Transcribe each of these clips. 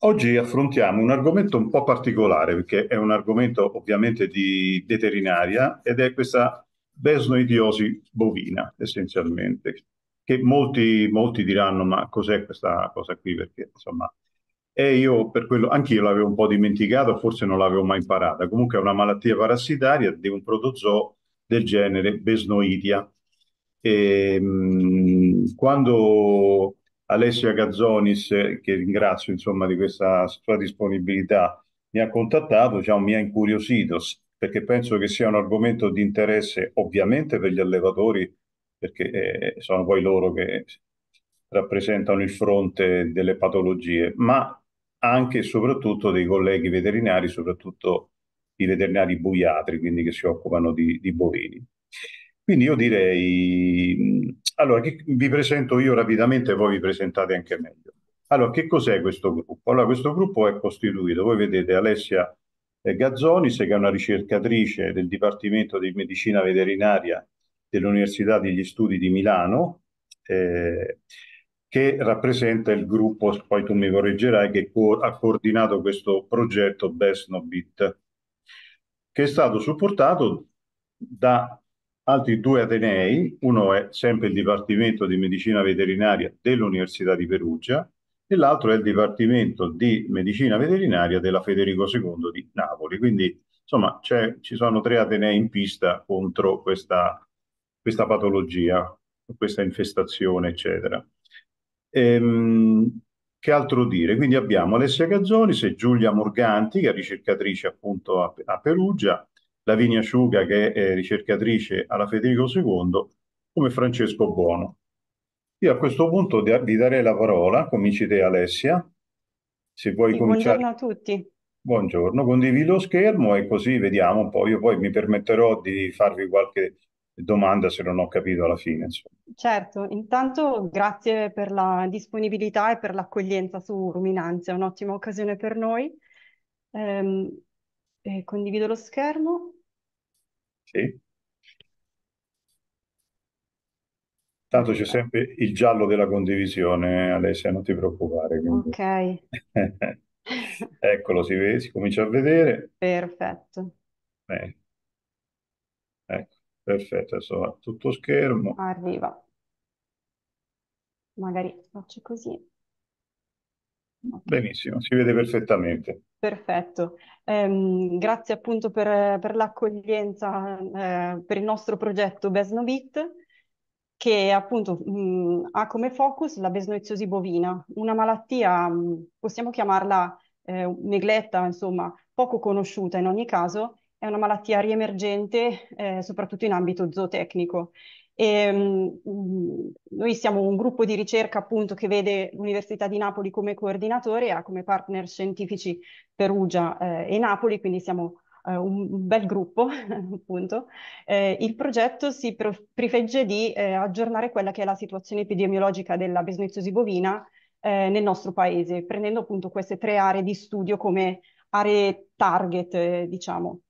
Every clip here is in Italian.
Oggi affrontiamo un argomento un po' particolare perché è un argomento ovviamente di veterinaria ed è questa besnoidiosi bovina essenzialmente che molti, molti diranno ma cos'è questa cosa qui perché insomma e io per quello, anch'io l'avevo un po' dimenticato, forse non l'avevo mai imparata, comunque è una malattia parassitaria di un protozoo del genere Besnoidia. E, ehm, mh, quando Alessia Gazzonis, che ringrazio insomma di questa sua disponibilità, mi ha contattato, diciamo, mi ha incuriosito, perché penso che sia un argomento di interesse ovviamente per gli allevatori, perché eh, sono poi loro che rappresentano il fronte delle patologie, ma anche e soprattutto dei colleghi veterinari, soprattutto i veterinari boiatri, quindi che si occupano di, di bovini. Quindi io direi, mm, allora vi presento io rapidamente e poi vi presentate anche meglio. Allora, che cos'è questo gruppo? Allora, questo gruppo è costituito, voi vedete Alessia eh, Gazzonis, che è una ricercatrice del Dipartimento di Medicina Veterinaria dell'Università degli Studi di Milano, eh, che rappresenta il gruppo, poi tu mi correggerai, che co- ha coordinato questo progetto Best No Bit, che è stato supportato da altri due atenei, uno è sempre il Dipartimento di Medicina Veterinaria dell'Università di Perugia e l'altro è il Dipartimento di Medicina Veterinaria della Federico II di Napoli. Quindi, insomma, ci sono tre atenei in pista contro questa, questa patologia, questa infestazione, eccetera. Ehm, che altro dire? Quindi abbiamo Alessia Gazzolis e Giulia Morganti, che è ricercatrice appunto a, a Perugia, Lavinia Asciuga, che è eh, ricercatrice alla Federico II, come Francesco Buono. Io a questo punto vi darei la parola, cominci te Alessia, se vuoi sì, cominciare. Buongiorno a tutti. Buongiorno, condivido lo schermo e così vediamo un po'. Io poi mi permetterò di farvi qualche domanda se non ho capito alla fine. Insomma. Certo, intanto grazie per la disponibilità e per l'accoglienza su Ruminanza, è un'ottima occasione per noi. Ehm, eh, condivido lo schermo. Sì. Tanto c'è sempre il giallo della condivisione, Alessia, non ti preoccupare. Quindi. Ok. Eccolo, si, vede, si comincia a vedere. Perfetto. Bene. Ecco. Perfetto, insomma, tutto schermo. Arriva. Magari faccio così. Benissimo, si vede perfettamente. Perfetto, ehm, grazie appunto per, per l'accoglienza eh, per il nostro progetto Besnobit che appunto mh, mm, ha come focus la besnoiziosi bovina, una malattia, mh, mm, possiamo chiamarla eh, negletta, insomma, poco conosciuta in ogni caso, è una malattia riemergente, eh, soprattutto in ambito zootecnico. E, mh, mm, noi siamo un gruppo di ricerca appunto che vede l'Università di Napoli come coordinatore e ha come partner scientifici Perugia eh, e Napoli, quindi siamo eh, un bel gruppo appunto. Eh, il progetto si prefigge di eh, aggiornare quella che è la situazione epidemiologica della besneziosi bovina eh, nel nostro paese, prendendo appunto queste tre aree di studio come aree target, eh, diciamo.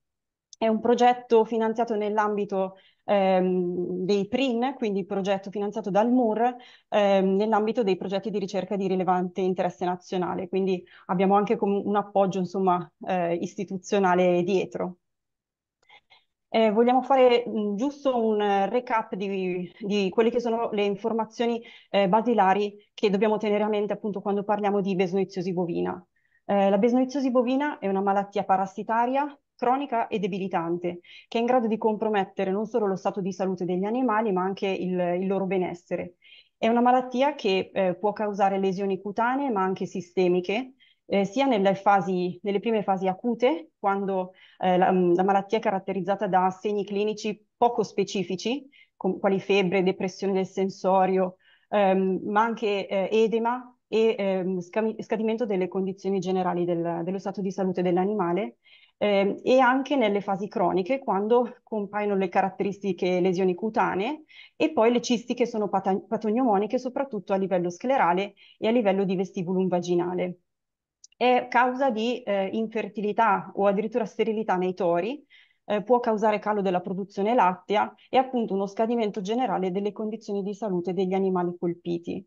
È un progetto finanziato nell'ambito ehm, dei PRIN, quindi progetto finanziato dal MUR, ehm, nell'ambito dei progetti di ricerca di rilevante interesse nazionale, quindi abbiamo anche un appoggio insomma, eh, istituzionale dietro. Eh, vogliamo fare mh, giusto un recap di, di, quelle che sono le informazioni eh, basilari che dobbiamo tenere a mente appunto quando parliamo di besnoiziosi bovina. Eh, la besnoiziosi bovina è una malattia parassitaria cronica e debilitante, che è in grado di compromettere non solo lo stato di salute degli animali, ma anche il, il loro benessere. È una malattia che eh, può causare lesioni cutanee, ma anche sistemiche, eh, sia nelle, fasi, nelle, prime fasi acute, quando eh, la, mm, la, malattia è caratterizzata da segni clinici poco specifici, com- quali febbre, depressione del sensorio, ehm, ma anche eh, edema, e ehm, scadimento delle condizioni generali del, dello stato di salute dell'animale eh, e anche nelle fasi croniche quando compaiono le caratteristiche lesioni cutanee e poi le cisti che sono pat- patognomoniche soprattutto a livello sclerale e a livello di vestibolum vaginale. È causa di eh, infertilità o addirittura sterilità nei tori, eh, può causare calo della produzione lattea e appunto uno scadimento generale delle condizioni di salute degli animali colpiti.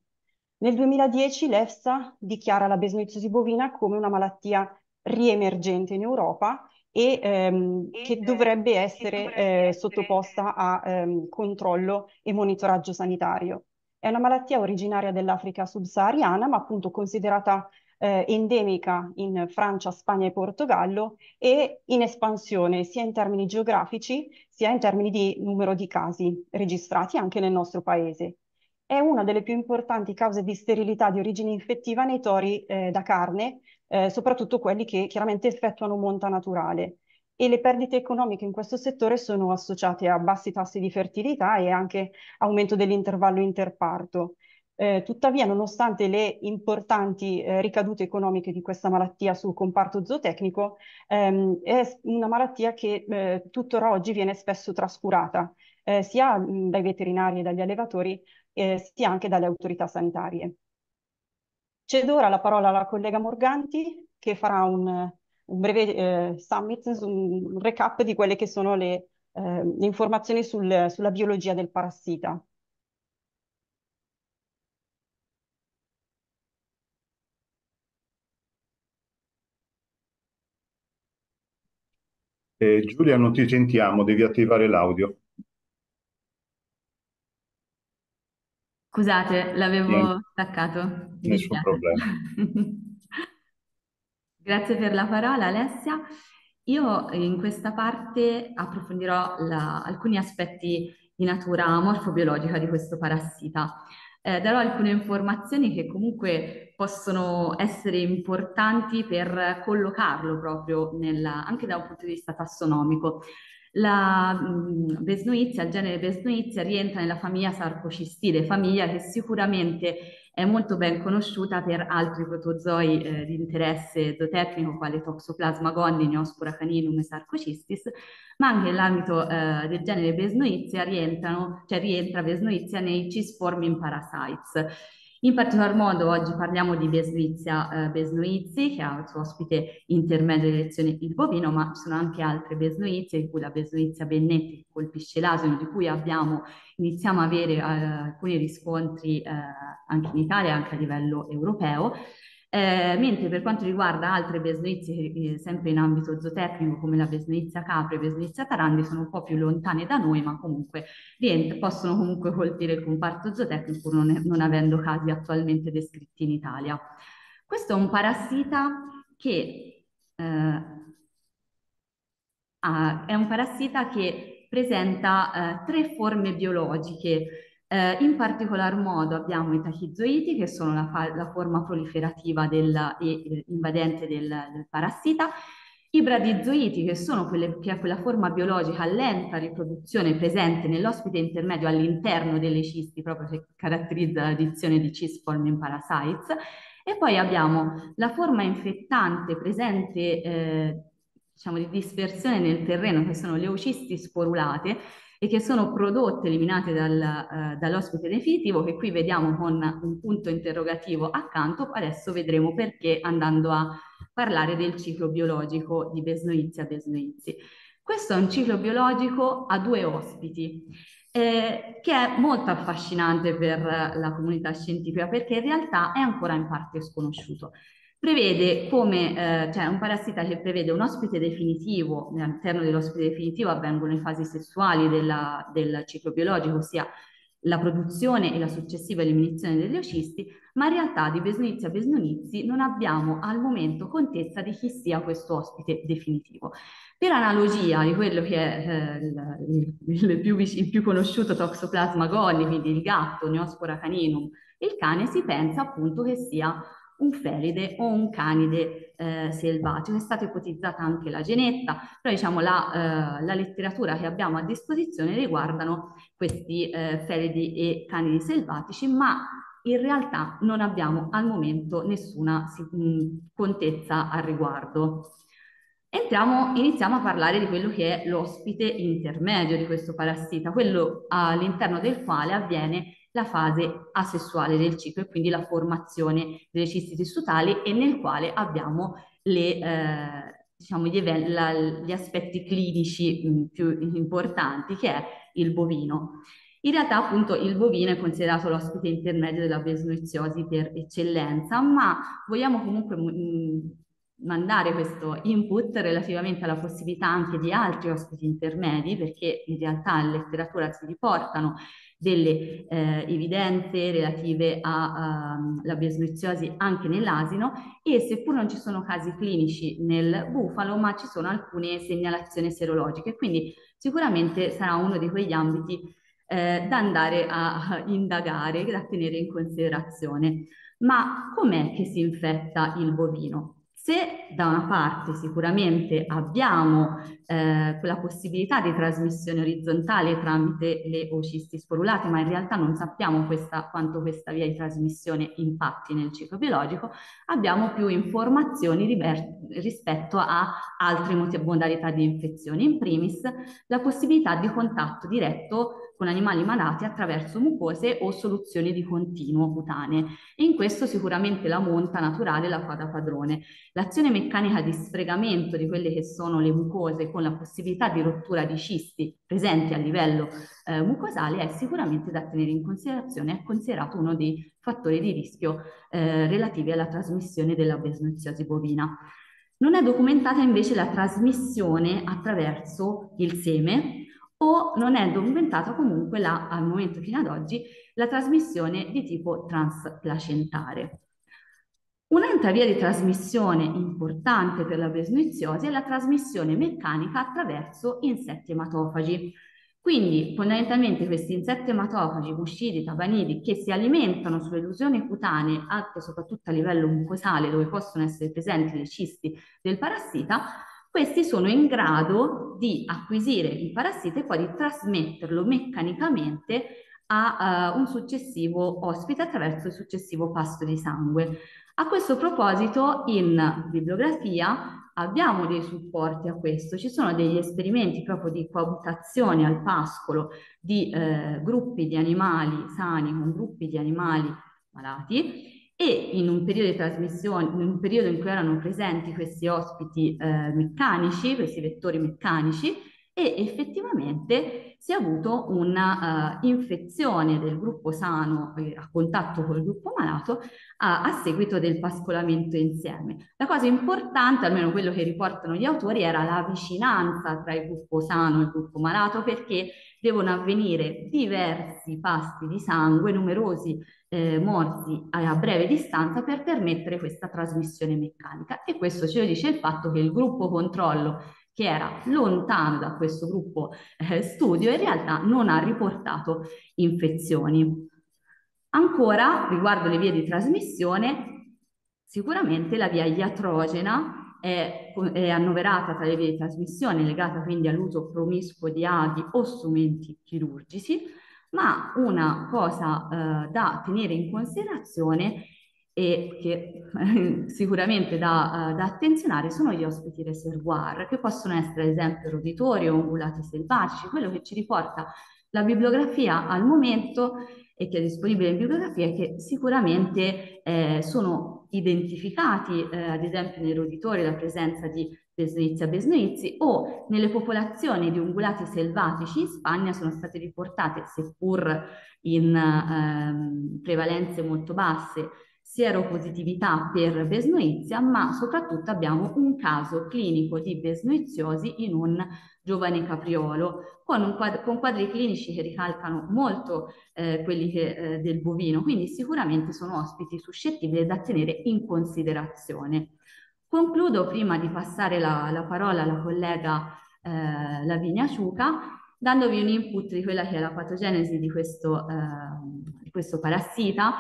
Nel 2010 l'EFSA dichiara la besnoiziosi bovina come una malattia riemergente in Europa e ehm, che eh, dovrebbe essere, dovrebbe eh, sottoposta a ehm, controllo e monitoraggio sanitario. È una malattia originaria dell'Africa subsahariana, ma appunto considerata eh, endemica in Francia, Spagna e Portogallo e in espansione sia in termini geografici sia in termini di numero di casi registrati anche nel nostro paese. È una delle più importanti cause di sterilità di origine infettiva nei tori eh, da carne, eh, soprattutto quelli che chiaramente effettuano monta naturale e le perdite economiche in questo settore sono associate a bassi tassi di fertilità e anche aumento dell'intervallo interparto. Eh, tuttavia, nonostante le importanti eh, ricadute economiche di questa malattia sul comparto zootecnico, ehm, è una malattia che eh, tuttora oggi viene spesso trascurata, eh, sia dai veterinari e dagli allevatori, eh, sia anche dalle autorità sanitarie. Cedo ora la parola alla collega Morganti che farà un, un breve eh, summit, un recap di quelle che sono le, eh, le informazioni sul, sulla biologia del parassita. Eh, Giulia, non ti sentiamo, devi attivare l'audio. Scusate, l'avevo staccato. Nessun problema. Grazie per la parola Alessia. Io eh, in questa parte approfondirò la, alcuni aspetti di natura morfobiologica di questo parassita. Eh, darò alcune informazioni che comunque possono essere importanti per collocarlo proprio nella, anche da un punto di vista tassonomico. La besnuizia, mm, il genere besnuizia rientra nella famiglia sarcocistide, famiglia che sicuramente è molto ben conosciuta per altri protozoi eh, di interesse zootecnico quali Toxoplasma gondii, Neospora caninum e Sarcocistis, ma anche nell'ambito eh, del genere Besnuizia rientrano, cioè rientra Besnoizia nei Cispormin parasites. In particolar modo oggi parliamo di Via eh, Besnoizzi, che ha il suo ospite intermedio di lezione il bovino, ma ci sono anche altre Besnoizie, di cui la Besnoizia Bennetti colpisce l'asino, di cui abbiamo, iniziamo ad avere eh, alcuni riscontri eh, anche in Italia, anche a livello europeo. Eh, mentre per quanto riguarda altre besnizie, eh, eh, sempre in ambito zootecnico come la besnizia capre e besnizia tarandi, sono un po' più lontane da noi, ma comunque possono comunque colpire il comparto zootecnico non, non avendo casi attualmente descritti in Italia. Questo è un parassita che eh, ha, ah, è un parassita che presenta eh, tre forme biologiche eh, in particolar modo abbiamo i tachizoiti che sono la, la forma proliferativa del, e eh, invadente del, del parassita, i bradizoiti che sono quelle, che quella forma biologica a lenta riproduzione presente nell'ospite intermedio all'interno delle cisti, proprio che caratterizza l'addizione di cisforming parasites, e poi abbiamo la forma infettante presente eh, diciamo di dispersione nel terreno che sono le leucisti sporulate e che sono prodotte, eliminate dal, eh, dall'ospite definitivo, che qui vediamo con un punto interrogativo accanto, adesso vedremo perché andando a parlare del ciclo biologico di Besnoizzi a Besnoizzi. Questo è un ciclo biologico a due ospiti, eh, che è molto affascinante per la comunità scientifica perché in realtà è ancora in parte sconosciuto prevede come, eh, cioè un parassita che prevede un ospite definitivo, all'interno dell'ospite definitivo avvengono le fasi sessuali della, del ciclo biologico, ossia la produzione e la successiva eliminazione degli ocisti, ma in realtà di Besnizia Besnonizi non abbiamo al momento contezza di chi sia questo ospite definitivo. Per analogia di quello che è eh, il, il, più, il, più, conosciuto Toxoplasma golli, quindi il gatto, Neospora caninum, il cane, si pensa appunto che sia un feride o un canide eh, selvatico. È stata ipotizzata anche la genetta, però diciamo la, eh, la letteratura che abbiamo a disposizione riguardano questi eh, feridi e canidi selvatici, ma in realtà non abbiamo al momento nessuna contezza al riguardo. Entriamo, iniziamo a parlare di quello che è l'ospite intermedio di questo parassita, quello all'interno del quale avviene la fase asessuale del ciclo e quindi la formazione delle cisti tessutali e nel quale abbiamo le, eh, diciamo gli, event- la, gli, aspetti clinici mh, mm, più importanti che è il bovino. In realtà appunto il bovino è considerato l'ospite intermedio della besnoiziosi per eccellenza, ma vogliamo comunque mh, mm, mandare questo input relativamente alla possibilità anche di altri ospiti intermedi, perché in realtà in letteratura si riportano delle eh, evidenze relative alla besbriziosi anche nell'asino e seppur non ci sono casi clinici nel bufalo, ma ci sono alcune segnalazioni serologiche, quindi sicuramente sarà uno di quegli ambiti eh, da andare a indagare, da tenere in considerazione. Ma com'è che si infetta il bovino? Se da una parte sicuramente abbiamo eh, quella possibilità di trasmissione orizzontale tramite le ocisti sporulate, ma in realtà non sappiamo questa, quanto questa via di trasmissione impatti nel ciclo biologico, abbiamo più informazioni diver- rispetto a altre modalità di infezione. In primis la possibilità di contatto diretto con animali malati attraverso mucose o soluzioni di continuo cutanee e in questo sicuramente la monta naturale la fa da padrone. L'azione meccanica di sfregamento di quelle che sono le mucose con la possibilità di rottura di cisti presenti a livello eh, mucosale è sicuramente da tenere in considerazione, è considerato uno dei fattori di rischio eh, relativi alla trasmissione della besnoziosi bovina. Non è documentata invece la trasmissione attraverso il seme, o non è documentata comunque la, al momento fino ad oggi la trasmissione di tipo transplacentare. Un'altra via di trasmissione importante per la presnoiziosi è la trasmissione meccanica attraverso insetti ematofagi. Quindi fondamentalmente questi insetti ematofagi, muscidi, tabanidi, che si alimentano sulle lesioni cutanee, anche soprattutto a livello mucosale, dove possono essere presenti le cisti del parassita, questi sono in grado di acquisire il parassita e poi di trasmetterlo meccanicamente a uh, un successivo ospite attraverso il successivo pasto di sangue. A questo proposito, in bibliografia abbiamo dei supporti a questo, ci sono degli esperimenti proprio di coabitazione al pascolo di eh, gruppi di animali sani con gruppi di animali malati e in un periodo di trasmissione, in un periodo in cui erano presenti questi ospiti eh, meccanici, questi vettori meccanici, e effettivamente si è avuto un'infezione eh, uh, del gruppo sano eh, a contatto col gruppo malato a, a, seguito del pascolamento insieme. La cosa importante, almeno quello che riportano gli autori, era la vicinanza tra il gruppo sano e il gruppo malato perché devono avvenire diversi pasti di sangue, numerosi eh, morsi a, a breve distanza per permettere questa trasmissione meccanica e questo ce lo dice il fatto che il gruppo controllo che era lontano da questo gruppo eh, studio, in realtà non ha riportato infezioni. Ancora, riguardo le vie di trasmissione, sicuramente la via iatrogena è, è annoverata tra le vie di trasmissione legata quindi all'uso promiscuo di aghi o strumenti chirurgici, ma una cosa eh, da tenere in considerazione e che sicuramente da, eh, da, attenzionare sono gli ospiti reservoir, che possono essere ad esempio roditori o ungulati selvatici, quello che ci riporta la bibliografia al momento e che è disponibile in bibliografia è che sicuramente eh, sono identificati eh, ad esempio nei roditori la presenza di Besnoizia besnoizi o nelle popolazioni di ungulati selvatici in Spagna sono state riportate, seppur in ehm, prevalenze molto basse, sieropositività per besnoizia, ma soprattutto abbiamo un caso clinico di besnoiziosi in un giovane capriolo, con, quadri, con quadri clinici che ricalcano molto eh, quelli che, eh, del bovino, quindi sicuramente sono ospiti suscettibili da tenere in considerazione. Concludo prima di passare la, la parola alla collega eh, Lavinia Ciuca, dandovi un input di quella che è la patogenesi di questo, eh, di questo parassita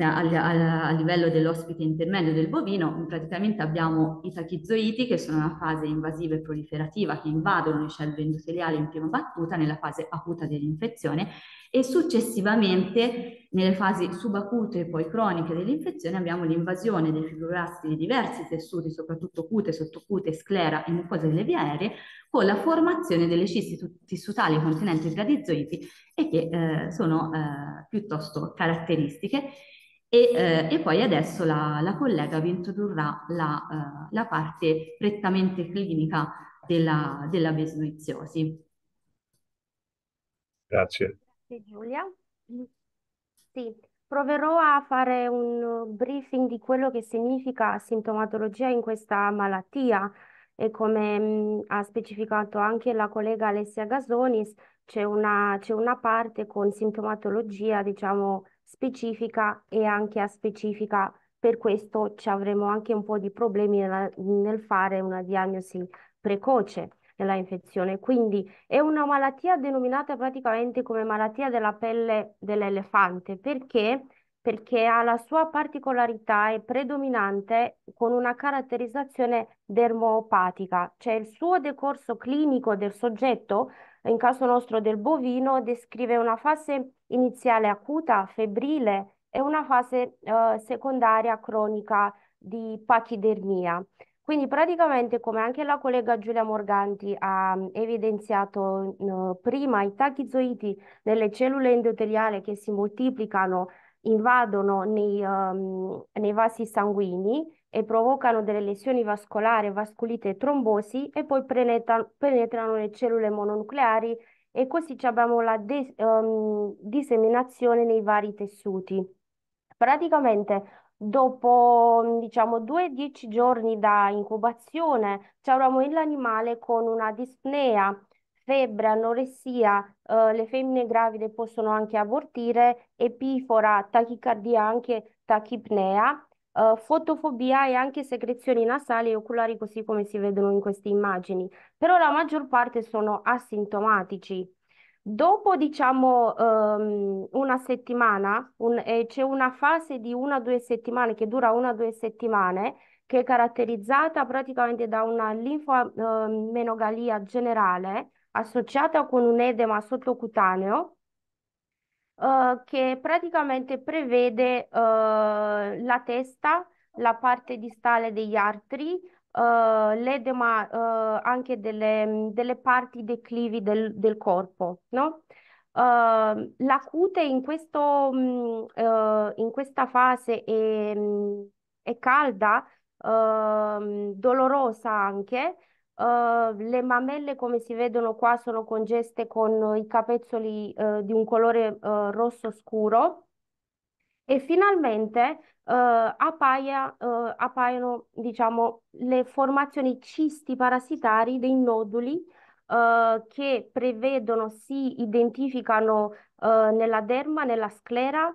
a, livello dell'ospite intermedio del bovino, praticamente abbiamo i tachizoiti che sono una fase invasiva e proliferativa che invadono le cellule endoteliali in prima battuta nella fase acuta dell'infezione e successivamente nelle fasi subacute e poi croniche dell'infezione abbiamo l'invasione dei fibroblasti di diversi tessuti, soprattutto cute, sottocute, sclera e mucose delle vie aeree, con la formazione delle cisti tissutali contenenti gradizoidi e che eh, sono eh, piuttosto caratteristiche. E, eh, e, poi adesso la, la collega vi introdurrà la, uh, la parte prettamente clinica della, della Grazie. Grazie Giulia. Sì, proverò a fare un uh, briefing di quello che significa sintomatologia in questa malattia e come mm, ha specificato anche la collega Alessia Gasonis, c'è una, c'è una parte con sintomatologia, diciamo, specifica e anche aspecifica. Per questo ci avremo anche un po' di problemi nella, nel fare una diagnosi precoce nella infezione. Quindi è una malattia denominata praticamente come malattia della pelle dell'elefante perché perché ha la sua particolarità e predominante con una caratterizzazione dermopatica, cioè il suo decorso clinico del soggetto, in caso nostro del bovino, descrive una fase iniziale acuta, febbrile e una fase eh, secondaria cronica di pachidermia. Quindi praticamente, come anche la collega Giulia Morganti ha mm, evidenziato eh, prima, i tachizoidi nelle cellule endoteliali che si moltiplicano invadono nei, um, nei vasi sanguigni e provocano delle lesioni vascolari, vasculite e trombosi e poi penetrano, penetrano le cellule mononucleari e così abbiamo la de, um, disseminazione nei vari tessuti. Praticamente Dopo, diciamo, 2-10 giorni da incubazione, ci avremo l'animale con una dispnea, febbre, anoressia, eh, le femmine gravide possono anche abortire, epifora, tachicardia, anche tachipnea, eh, fotofobia e anche secrezioni nasali e oculari, così come si vedono in queste immagini. Però la maggior parte sono asintomatici. Dopo, diciamo, ehm, una settimana, un- eh, c'è una fase di una o due settimane, che dura una o due settimane, che è caratterizzata praticamente da una linfomenogalia ehm, generale associata con un edema sottocutaneo. Uh, che praticamente prevede uh, la testa, la parte distale degli arti, eh, l'edema eh, anche delle, delle, parti declivi del, del corpo, no? Uh, ehm, la cute in, questo, uh, in questa fase è, mm, è calda, uh, dolorosa anche. Eh, le mammelle, come si vedono qua, sono congeste con i capezzoli eh, di un colore rosso scuro. E finalmente eh, appaia, eh, appaiono diciamo, le formazioni cisti parassitari dei noduli eh, che prevedono, si identificano nella derma, nella sclera,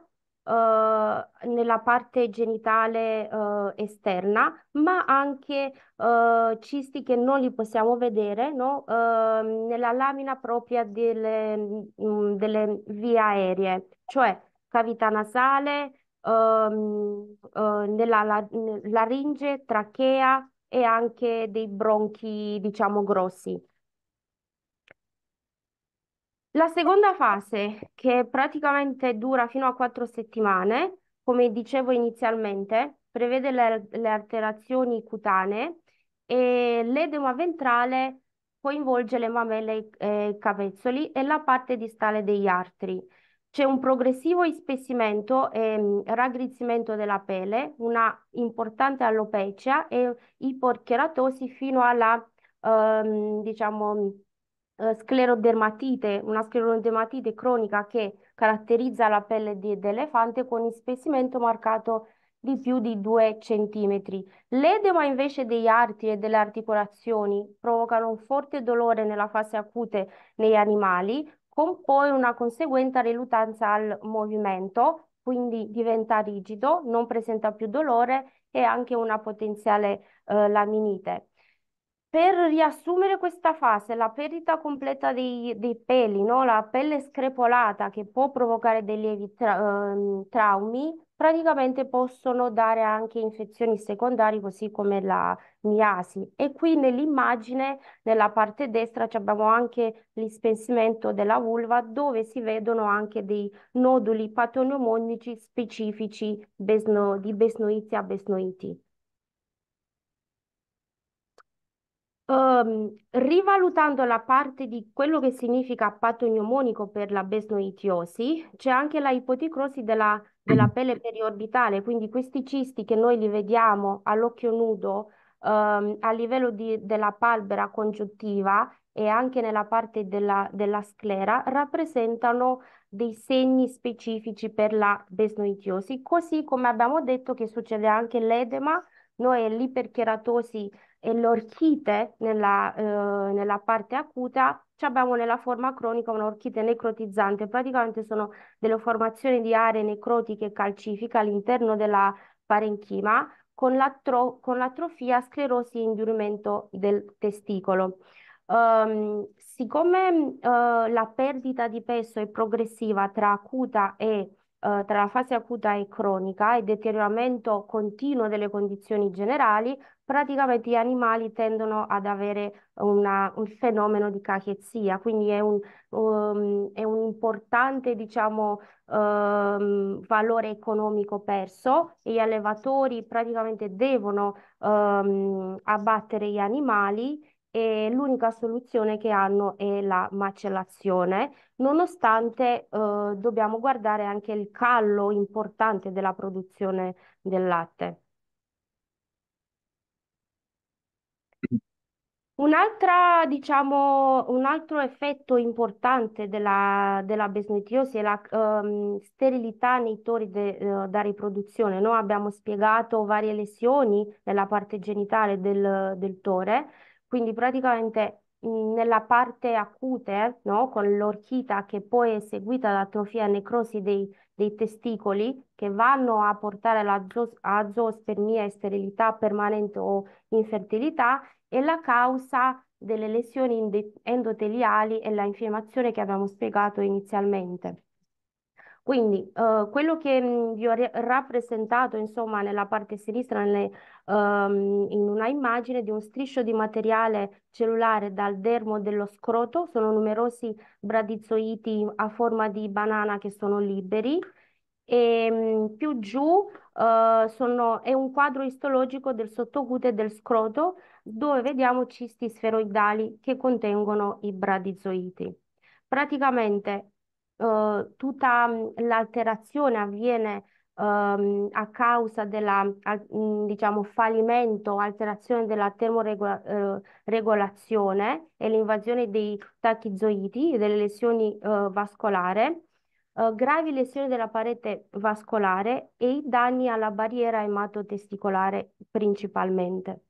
nella parte genitale uh, esterna, ma anche uh, cisti che non li possiamo vedere no? uh, nella lamina propria delle, mh, mm, delle vie aeree, cioè cavità nasale, ehm, eh, nella la- laringe, trachea e anche dei bronchi, diciamo, grossi. La seconda fase, che praticamente dura fino a quattro settimane, come dicevo inizialmente, prevede le, le alterazioni cutanee e l'edema ventrale coinvolge le mamelle e i capezzoli e la parte distale degli arteri. C'è un progressivo ispessimento e mm, raggrizzamento della pelle, una importante alopecia e iporcheratosi fino alla, ehm, diciamo, mm, eh, sclerodermatite, una sclerodermatite cronica che caratterizza la pelle di, dell'elefante con ispessimento marcato di più di 2 cm. L'edema invece degli arti e delle articolazioni provocano un forte dolore nella fase acute negli animali, con poi una conseguente rilutanza al movimento, quindi diventa rigido, non presenta più dolore e anche una potenziale eh, laminite. Per riassumere questa fase, la perdita completa dei, dei peli, no? la pelle screpolata che può provocare dei lievi tra, eh, traumi, praticamente possono dare anche infezioni secondarie, così come la miasi. E qui nell'immagine, nella parte destra, abbiamo anche l'ispensimento della vulva, dove si vedono anche dei noduli patognomonici specifici besno, di besnoizia besnoiti. Ehm, rivalutando la parte di quello che significa patto pneumonico per la besnoitiosi, c'è anche la ipoticrosi della, della pelle periorbitale, quindi questi cisti che noi li vediamo all'occhio nudo ehm, a livello di, della palpebra congiuntiva e anche nella parte della, della sclera rappresentano dei segni specifici per la besnoitiosi, così come abbiamo detto che succede anche l'edema, noi l'ipercheratosi e l'orchite nella, eh, nella parte acuta abbiamo nella forma cronica un'orchite necrotizzante, praticamente sono delle formazioni di aree necrotiche e calcifiche all'interno della parenchima con, l'atro- con l'atrofia sclerosi e indurimento del testicolo. Um, siccome uh, la perdita di peso è progressiva tra acuta e eh, tra la fase acuta e cronica e deterioramento continuo delle condizioni generali, praticamente gli animali tendono ad avere una, un fenomeno di cachezia, quindi è un, um, è un importante diciamo, um, valore economico perso e gli allevatori praticamente devono um, abbattere gli animali e l'unica soluzione che hanno è la macellazione, nonostante eh, dobbiamo guardare anche il callo importante della produzione del latte. Un'altra, diciamo, un altro effetto importante della, della besnetiosi è la um, sterilità nei tori de, uh, da riproduzione. No? Abbiamo spiegato varie lesioni nella parte genitale del, del tore, quindi praticamente mhmm, nella parte acute, no? con l'orchita che poi è seguita da atrofia necrosi dei, dei testicoli che vanno a portare alla zoospermia e sterilità permanente o infertilità è la causa delle lesioni endoteliali e la infiammazione che abbiamo spiegato inizialmente. Quindi eh, quello che mh, vi ho rappresentato, insomma, nella parte sinistra, nelle, ehm, in una immagine di un striscio di materiale cellulare dal dermo dello scroto, sono numerosi bradizoiti a forma di banana che sono liberi. E mh, più giù eh, sono, è un quadro istologico del sottocute del scroto dove vediamo cisti sferoidali che contengono i bradizoiti. Praticamente eh, tutta mhmm, l'alterazione avviene ehm, a causa della, al- mh, mhmm, diciamo, fallimento, alterazione della termoregolazione eh, e l'invasione dei tachizoidi e delle lesioni eh, vascolari, eh, gravi lesioni della parete vascolare e i danni alla barriera ematotesticolare principalmente.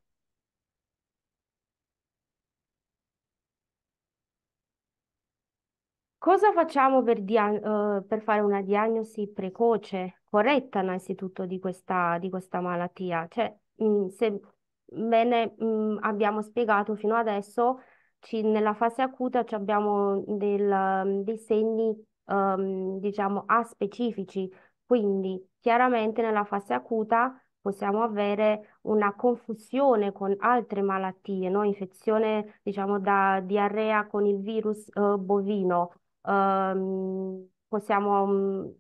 Cosa facciamo per, dia- eh, per fare una diagnosi precoce, corretta innanzitutto di questa, di questa malattia? Cioè, mh, mm, se bene, mh, mm, abbiamo spiegato fino adesso, ci- nella fase acuta ci abbiamo del- dei segni, ehm, diciamo, aspecifici, quindi chiaramente nella fase acuta possiamo avere una confusione con altre malattie, no? Infezione, diciamo, da diarrea con il virus eh, bovino Ehm, possiamo mhmm,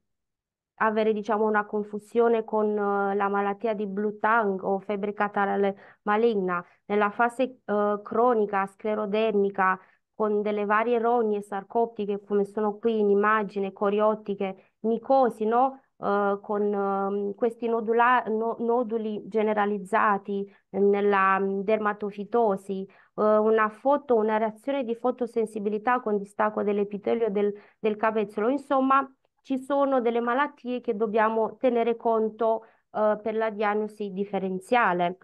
avere diciamo, una confusione con eh, la malattia di Blue Tongue o febbre catarale maligna. Nella fase eh, cronica sclerodermica con delle varie rogne sarcoptiche come sono qui in immagine, coriottiche, micosi, no? Uh, con um, questi nodula- no- noduli generalizzati nella mhmm, dermatofitosi, eh, una foto, una reazione di fotosensibilità con distacco dell'epitelio del, del capezzolo. Insomma, ci sono delle malattie che dobbiamo tenere conto eh, per la diagnosi differenziale.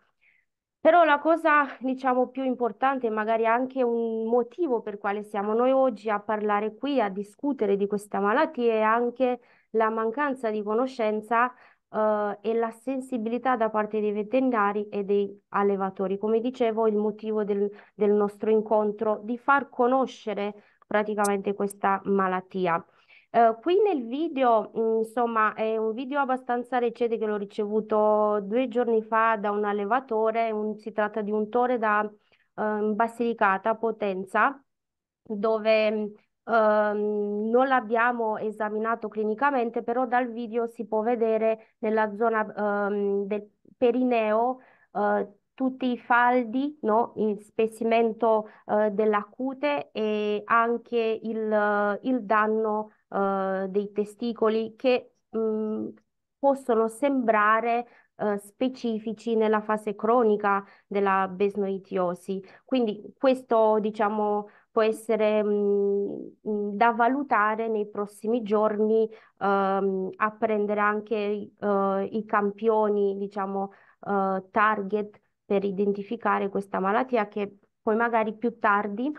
Però la cosa, diciamo, più importante, magari anche un motivo per quale siamo noi oggi a parlare qui, a discutere di questa malattia, è anche la mancanza di conoscenza eh, e la sensibilità da parte dei veterinari e dei allevatori. Come dicevo, il motivo del, del nostro incontro di far conoscere praticamente questa malattia. Uh, qui nel video, insomma, è un video abbastanza recente che l'ho ricevuto due giorni fa da un allevatore, un, si tratta di un tore da uh, Basilicata, Potenza, dove Ehm, non l'abbiamo esaminato clinicamente, però dal video si può vedere nella zona um, del perineo uh, tutti i faldi, no? il spessimento uh, eh, della cute e anche il, uh, il danno eh, dei testicoli che um, possono sembrare specifici nella fase cronica della besnoitiosi. Quindi questo, diciamo, può essere mh, mhmm, da valutare nei prossimi giorni, ehm, a prendere anche eh, i campioni, diciamo, eh, target per identificare questa malattia che poi magari più tardi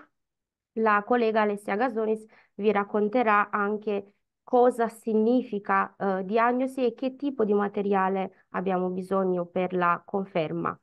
la collega Alessia Gasonis vi racconterà anche cosa significa eh, diagnosi e che tipo di materiale abbiamo bisogno per la conferma.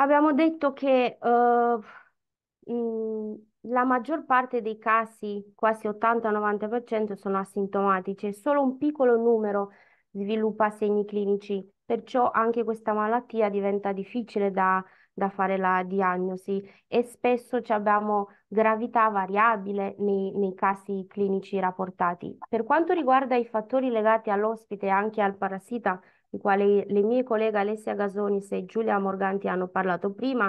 Abbiamo detto che eh, mh, la maggior parte dei casi, quasi 80-90%, sono asintomatici e solo un piccolo numero sviluppa segni clinici, perciò anche questa malattia diventa difficile da, da fare la diagnosi e spesso abbiamo gravità variabile nei, nei, casi clinici rapportati. Per quanto riguarda i fattori legati all'ospite e anche al parassita, di quale le mie colleghe Alessia Gasonis e Giulia Morganti hanno parlato prima,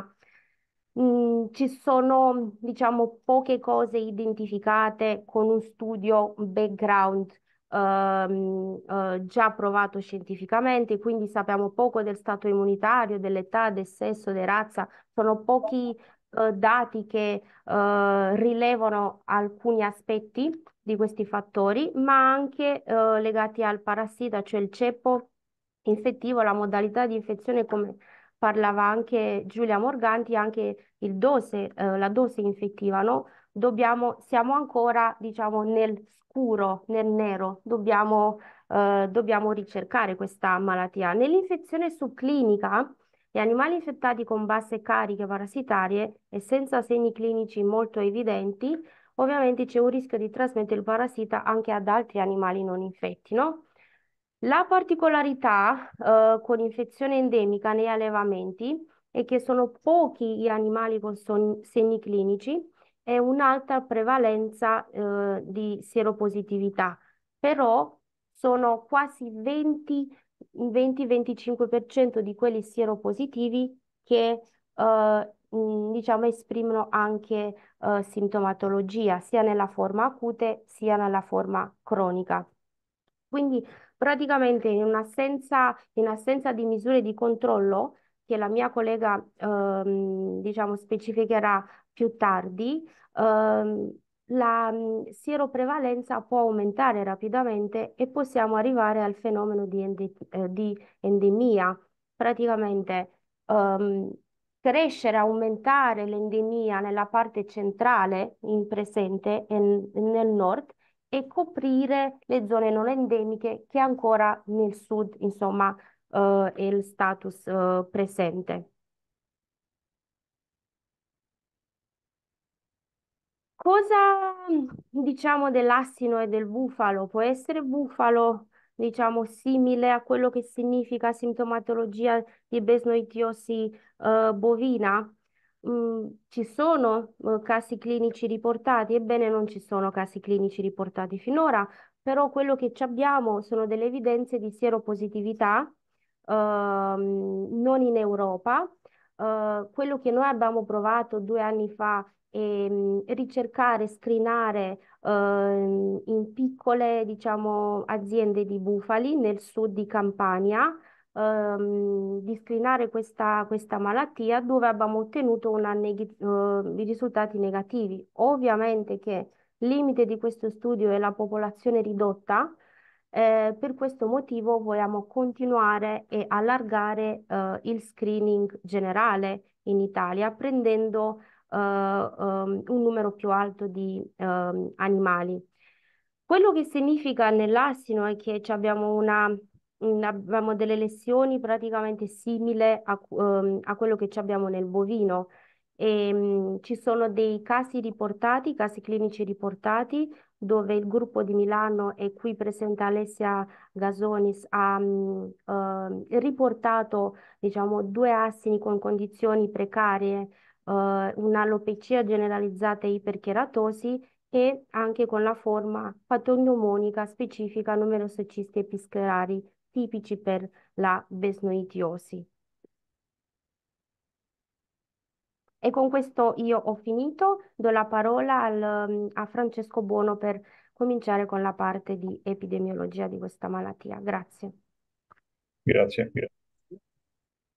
mh, mm, ci sono, diciamo, poche cose identificate con un studio background ehm, eh, già provato scientificamente, quindi sappiamo poco del stato immunitario, dell'età, del sesso, della razza, sono pochi eh, dati che eh, rilevano alcuni aspetti di questi fattori, ma anche eh, legati al parassita, cioè il ceppo infettivo, la modalità di infezione come parlava anche Giulia Morganti, anche il dose, eh, la dose infettiva, no? Dobbiamo, siamo ancora, diciamo, nel scuro, nel nero, dobbiamo, eh, dobbiamo ricercare questa malattia. Nell'infezione subclinica, gli animali infettati con basse cariche parassitarie e senza segni clinici molto evidenti, ovviamente c'è un rischio di trasmettere il parassita anche ad altri animali non infetti, no? La particolarità, eh, con infezione endemica negli allevamenti è che sono pochi gli animali con segni clinici e un'alta prevalenza, eh, di sieropositività, però sono quasi 20-25% di quelli sieropositivi che eh, diciamo, esprimono anche eh, sintomatologia, sia nella forma acute sia nella forma cronica. Quindi Praticamente in assenza, in assenza di misure di controllo, che la mia collega ehm, diciamo, specificherà più tardi, ehm, la mm, sieroprevalenza può aumentare rapidamente e possiamo arrivare al fenomeno di, ende eh, di endemia. Praticamente ehm, crescere, aumentare l'endemia nella parte centrale in presente e nel nord e coprire le zone non endemiche che ancora nel sud, insomma, eh, è il status eh, presente. Cosa diciamo dell'assino e del bufalo? Può essere bufalo, diciamo, simile a quello che significa sintomatologia di besnoitiosi eh, bovina? Mm, ci sono eh, casi clinici riportati? Ebbene, non ci sono casi clinici riportati finora, però quello che abbiamo sono delle evidenze di sieropositività ehm, non in Europa. Eh, quello che noi abbiamo provato due anni fa e ehm, ricercare, screenare eh, in piccole, diciamo, aziende di bufali nel sud di Campania, ehm, di screenare questa, questa, malattia dove abbiamo ottenuto neg eh, risultati negativi. Ovviamente che il limite di questo studio è la popolazione ridotta, eh, per questo motivo vogliamo continuare e allargare eh, il screening generale in Italia prendendo eh, um, un numero più alto di ehm, animali. Quello che significa nell'assino è che abbiamo una mh, abbiamo delle lesioni praticamente simili a, um, a quello che abbiamo nel bovino. E, ehm, mh, ci sono dei casi riportati, casi clinici riportati, dove il gruppo di Milano e qui presente Alessia Gasonis ha um, uh, riportato diciamo, due assini con condizioni precarie, uh, un'alopecia generalizzata e ipercheratosi e anche con la forma patognomonica specifica numerose cisti epischerari tipici per la besnoitiosi. E con questo io ho finito, do la parola al, mm, a Francesco Buono per cominciare con la parte di epidemiologia di questa malattia. Grazie. Grazie.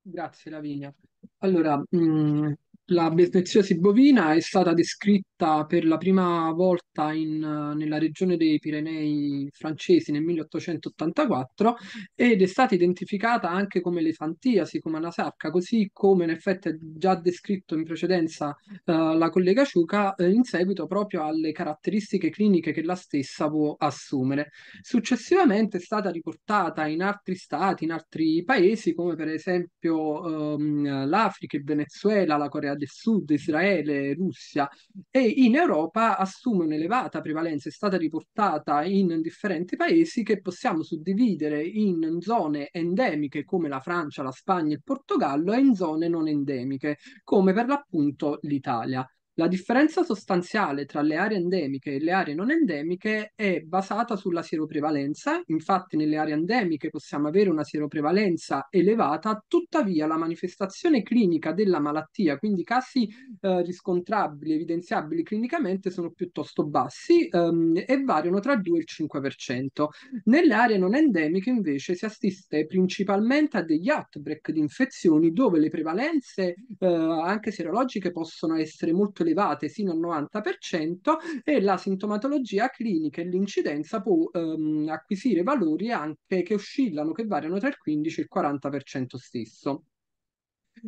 Grazie Lavinia. Allora, mh, mm, la besnoitiosi bovina è stata descritta fatta per la prima volta in, nella regione dei Pirenei francesi nel 1884 ed è stata identificata anche come elefantiasi, come anasarca, così come in effetti è già descritto in precedenza uh, la collega Ciuca, uh, in seguito proprio alle caratteristiche cliniche che la stessa può assumere. Successivamente è stata riportata in altri stati, in altri paesi, come per esempio um, l'Africa, il Venezuela, la Corea del Sud, Israele, Russia e in Europa assume un'elevata prevalenza, è stata riportata in differenti paesi che possiamo suddividere in zone endemiche come la Francia, la Spagna, e il Portogallo e in zone non endemiche come per l'appunto l'Italia. La differenza sostanziale tra le aree endemiche e le aree non endemiche è basata sulla sieroprevalenza, infatti nelle aree endemiche possiamo avere una sieroprevalenza elevata, tuttavia la manifestazione clinica della malattia, quindi casi eh, riscontrabili, evidenziabili clinicamente, sono piuttosto bassi ehm, e variano tra il 2 e il 5%. Nelle aree non endemiche invece si assiste principalmente a degli outbreak di infezioni dove le prevalenze eh, anche serologiche possono essere molto molto elevate, sino al 90%, e la sintomatologia clinica e l'incidenza può ehm, acquisire valori anche che oscillano, che variano tra il 15 e il 40% stesso.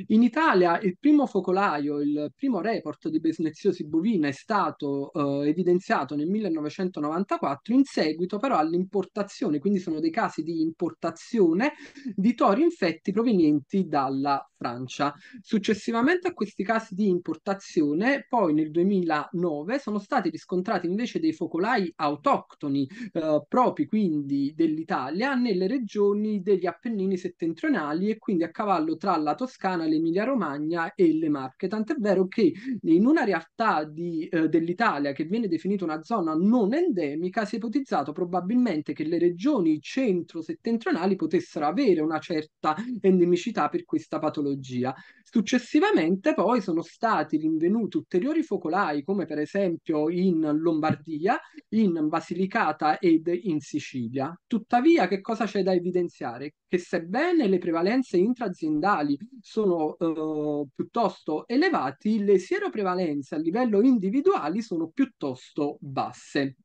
In Italia il primo focolaio, il primo report di besneziosi bovina è stato eh, evidenziato nel 1994 in seguito però all'importazione, quindi sono dei casi di importazione di tori infetti provenienti dalla Francia. Successivamente a questi casi di importazione, poi nel 2009 sono stati riscontrati invece dei focolai autoctoni eh, propri quindi dell'Italia nelle regioni degli Appennini settentrionali e quindi a cavallo tra la Toscana Toscana, l'Emilia Romagna e le Marche. Tant'è vero che in una realtà di, eh, dell'Italia che viene definita una zona non endemica, si è ipotizzato probabilmente che le regioni centro-settentrionali potessero avere una certa endemicità per questa patologia. Successivamente poi sono stati rinvenuti ulteriori focolai, come per esempio in Lombardia, in Basilicata ed in Sicilia. Tuttavia, che cosa c'è da evidenziare? Che sebbene le prevalenze intraaziendali sono sono eh, piuttosto elevati, le sieroprevalenze a livello individuale sono piuttosto basse.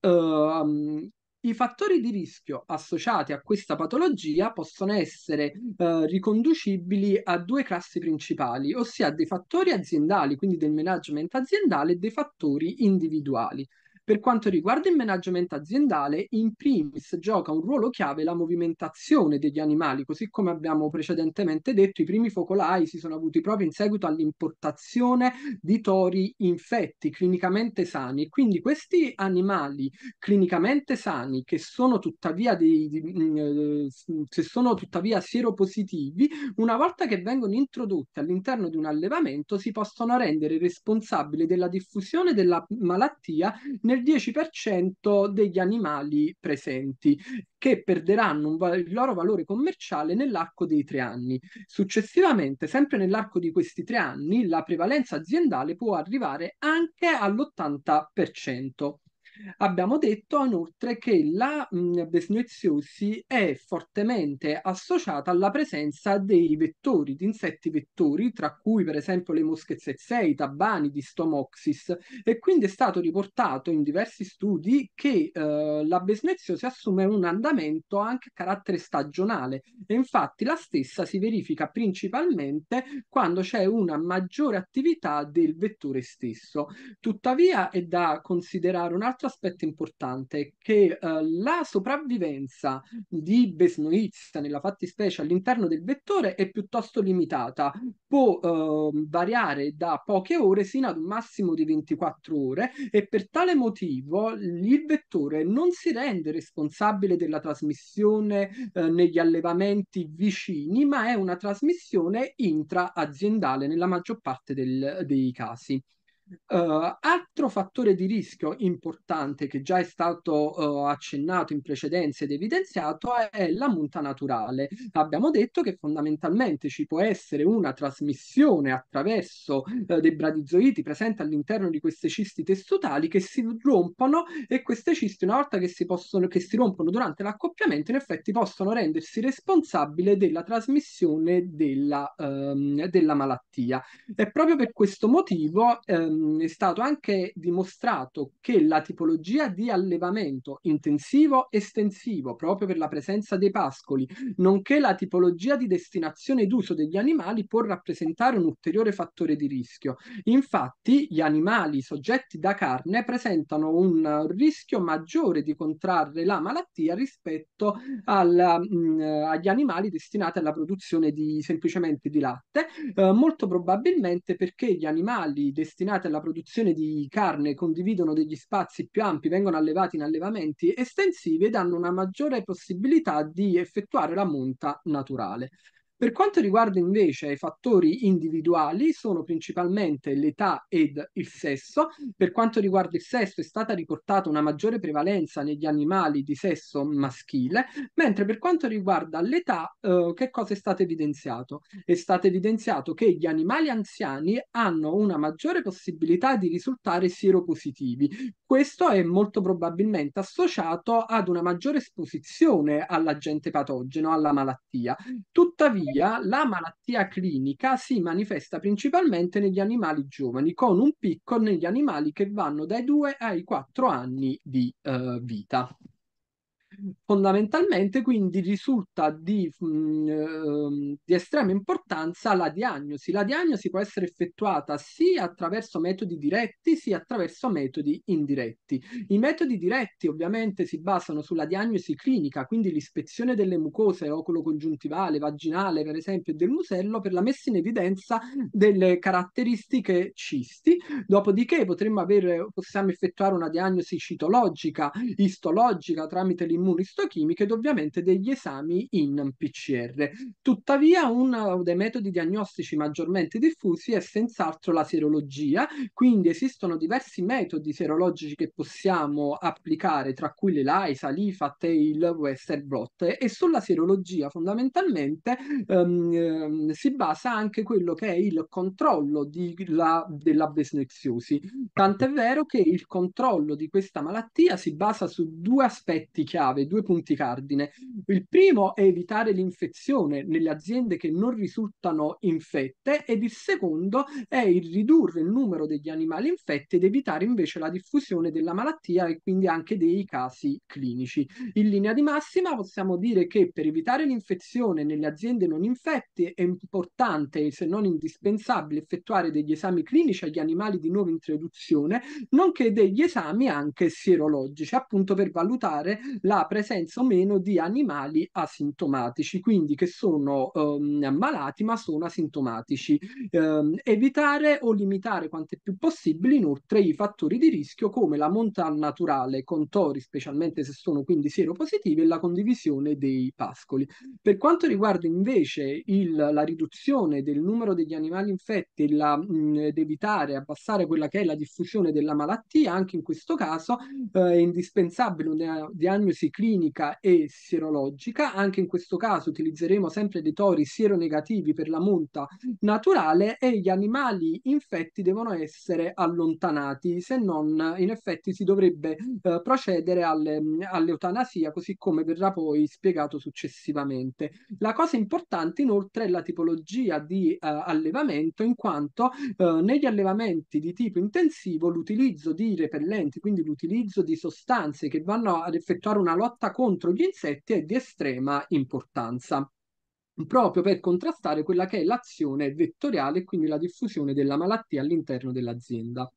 Uh, i fattori di rischio associati a questa patologia possono essere eh, riconducibili a due classi principali, ossia dei fattori aziendali, quindi del management aziendale, e dei fattori individuali. Per quanto riguarda il management aziendale, in primis gioca un ruolo chiave la movimentazione degli animali, così come abbiamo precedentemente detto, i primi focolai si sono avuti proprio in seguito all'importazione di tori infetti, clinicamente sani. Quindi questi animali clinicamente sani, che sono tuttavia, dei, mm, eh, se sono tuttavia sieropositivi, una volta che vengono introdotti all'interno di un allevamento, si possono rendere responsabili della diffusione della malattia nel nel 10% degli animali presenti, che perderanno va- il loro valore commerciale nell'arco dei tre anni. Successivamente, sempre nell'arco di questi tre anni, la prevalenza aziendale può arrivare anche all'80%. Abbiamo detto inoltre che la mh, è fortemente associata alla presenza dei vettori, di insetti vettori, tra cui per esempio le mosche zezze, i tabani, di stomoxis, e quindi è stato riportato in diversi studi che eh, la besnoiziosi assume un andamento anche a carattere stagionale e infatti la stessa si verifica principalmente quando c'è una maggiore attività del vettore stesso. Tuttavia è da considerare un altro altro aspetto importante è che uh, la sopravvivenza di Besnoizza nella fattispecie all'interno del vettore è piuttosto limitata, può uh, variare da poche ore sino ad un massimo di 24 ore e per tale motivo il vettore non si rende responsabile della trasmissione uh, negli allevamenti vicini, ma è una trasmissione intra-aziendale nella maggior parte del, dei casi. Uh, altro fattore di rischio importante che già è stato uh, accennato in precedenza ed evidenziato è la munta naturale. Abbiamo detto che fondamentalmente ci può essere una trasmissione attraverso uh, dei bradizoiti presenti all'interno di queste cisti tessutali che si rompono e queste cisti una volta che si, possono, che si rompono durante l'accoppiamento in effetti possono rendersi responsabili della trasmissione della, um, della malattia. E proprio per questo motivo um, ehm, è stato anche dimostrato che la tipologia di allevamento intensivo-estensivo, proprio per la presenza dei pascoli, nonché la tipologia di destinazione d'uso degli animali può rappresentare un ulteriore fattore di rischio. Infatti, gli animali soggetti da carne presentano un rischio maggiore di contrarre la malattia rispetto alla, mh, mm, agli animali destinati alla produzione di semplicemente di latte, eh, molto probabilmente perché gli animali destinati dedicate alla produzione di carne condividono degli spazi più ampi, vengono allevati in allevamenti estensivi e danno una maggiore possibilità di effettuare la monta naturale. Per quanto riguarda invece i fattori individuali, sono principalmente l'età ed il sesso. Per quanto riguarda il sesso, è stata riportata una maggiore prevalenza negli animali di sesso maschile, mentre per quanto riguarda l'età, eh, che cosa è stato evidenziato? È stato evidenziato che gli animali anziani hanno una maggiore possibilità di risultare sieropositivi. Questo è molto probabilmente associato ad una maggiore esposizione all'agente patogeno, alla malattia. Tuttavia, Tuttavia, la malattia clinica si manifesta principalmente negli animali giovani, con un picco negli animali che vanno dai 2 ai 4 anni di eh, vita. Fondamentalmente quindi risulta di, mh, mm, ehm, di estrema importanza la diagnosi. La diagnosi può essere effettuata sia attraverso metodi diretti sia attraverso metodi indiretti. I metodi diretti ovviamente si basano sulla diagnosi clinica, quindi l'ispezione delle mucose oculocongiuntivale, vaginale per esempio e del musello per la messa in evidenza delle caratteristiche cisti. Dopodiché potremmo avere, possiamo effettuare una diagnosi citologica, istologica tramite l'immagine immunistochimiche ed ovviamente degli esami in PCR. Tuttavia uno dei metodi diagnostici maggiormente diffusi è senz'altro la serologia, quindi esistono diversi metodi serologici che possiamo applicare, tra cui l'ELISA, l'IFA, TAIL, Westerblot e sulla serologia fondamentalmente ehm, ehm, si basa anche quello che è il controllo la, della besnexiosi. Tant'è vero che il controllo di questa malattia si basa su due aspetti chiave chiave, due punti cardine. Il primo è evitare l'infezione nelle aziende che non risultano infette ed il secondo è il ridurre il numero degli animali infetti ed evitare invece la diffusione della malattia e quindi anche dei casi clinici. In linea di massima possiamo dire che per evitare l'infezione nelle aziende non infette è importante, se non indispensabile, effettuare degli esami clinici agli animali di nuova introduzione, nonché degli esami anche sierologici, appunto per valutare la presenza o meno di animali asintomatici, quindi che sono um, ehm, malati ma sono asintomatici. Um, evitare o limitare quanto è più possibile inoltre i fattori di rischio come la monta naturale con tori, specialmente se sono quindi sieropositivi, e la condivisione dei pascoli. Per quanto riguarda invece il, la riduzione del numero degli animali infetti e ed evitare, abbassare quella che è la diffusione della malattia, anche in questo caso eh, è indispensabile una diagnosi clinica e sierologica. Anche in questo caso utilizzeremo sempre dei tori sieronegativi per la monta naturale e gli animali infetti devono essere allontanati, se non in effetti si dovrebbe eh, procedere alle, all'eutanasia, così come verrà poi spiegato successivamente. La cosa importante inoltre è la tipologia di eh, allevamento, in quanto eh, negli allevamenti di tipo intensivo l'utilizzo di repellenti, quindi l'utilizzo di sostanze che vanno ad effettuare una lotta lotta contro gli insetti è di estrema importanza proprio per contrastare quella che è l'azione vettoriale e quindi la diffusione della malattia all'interno dell'azienda.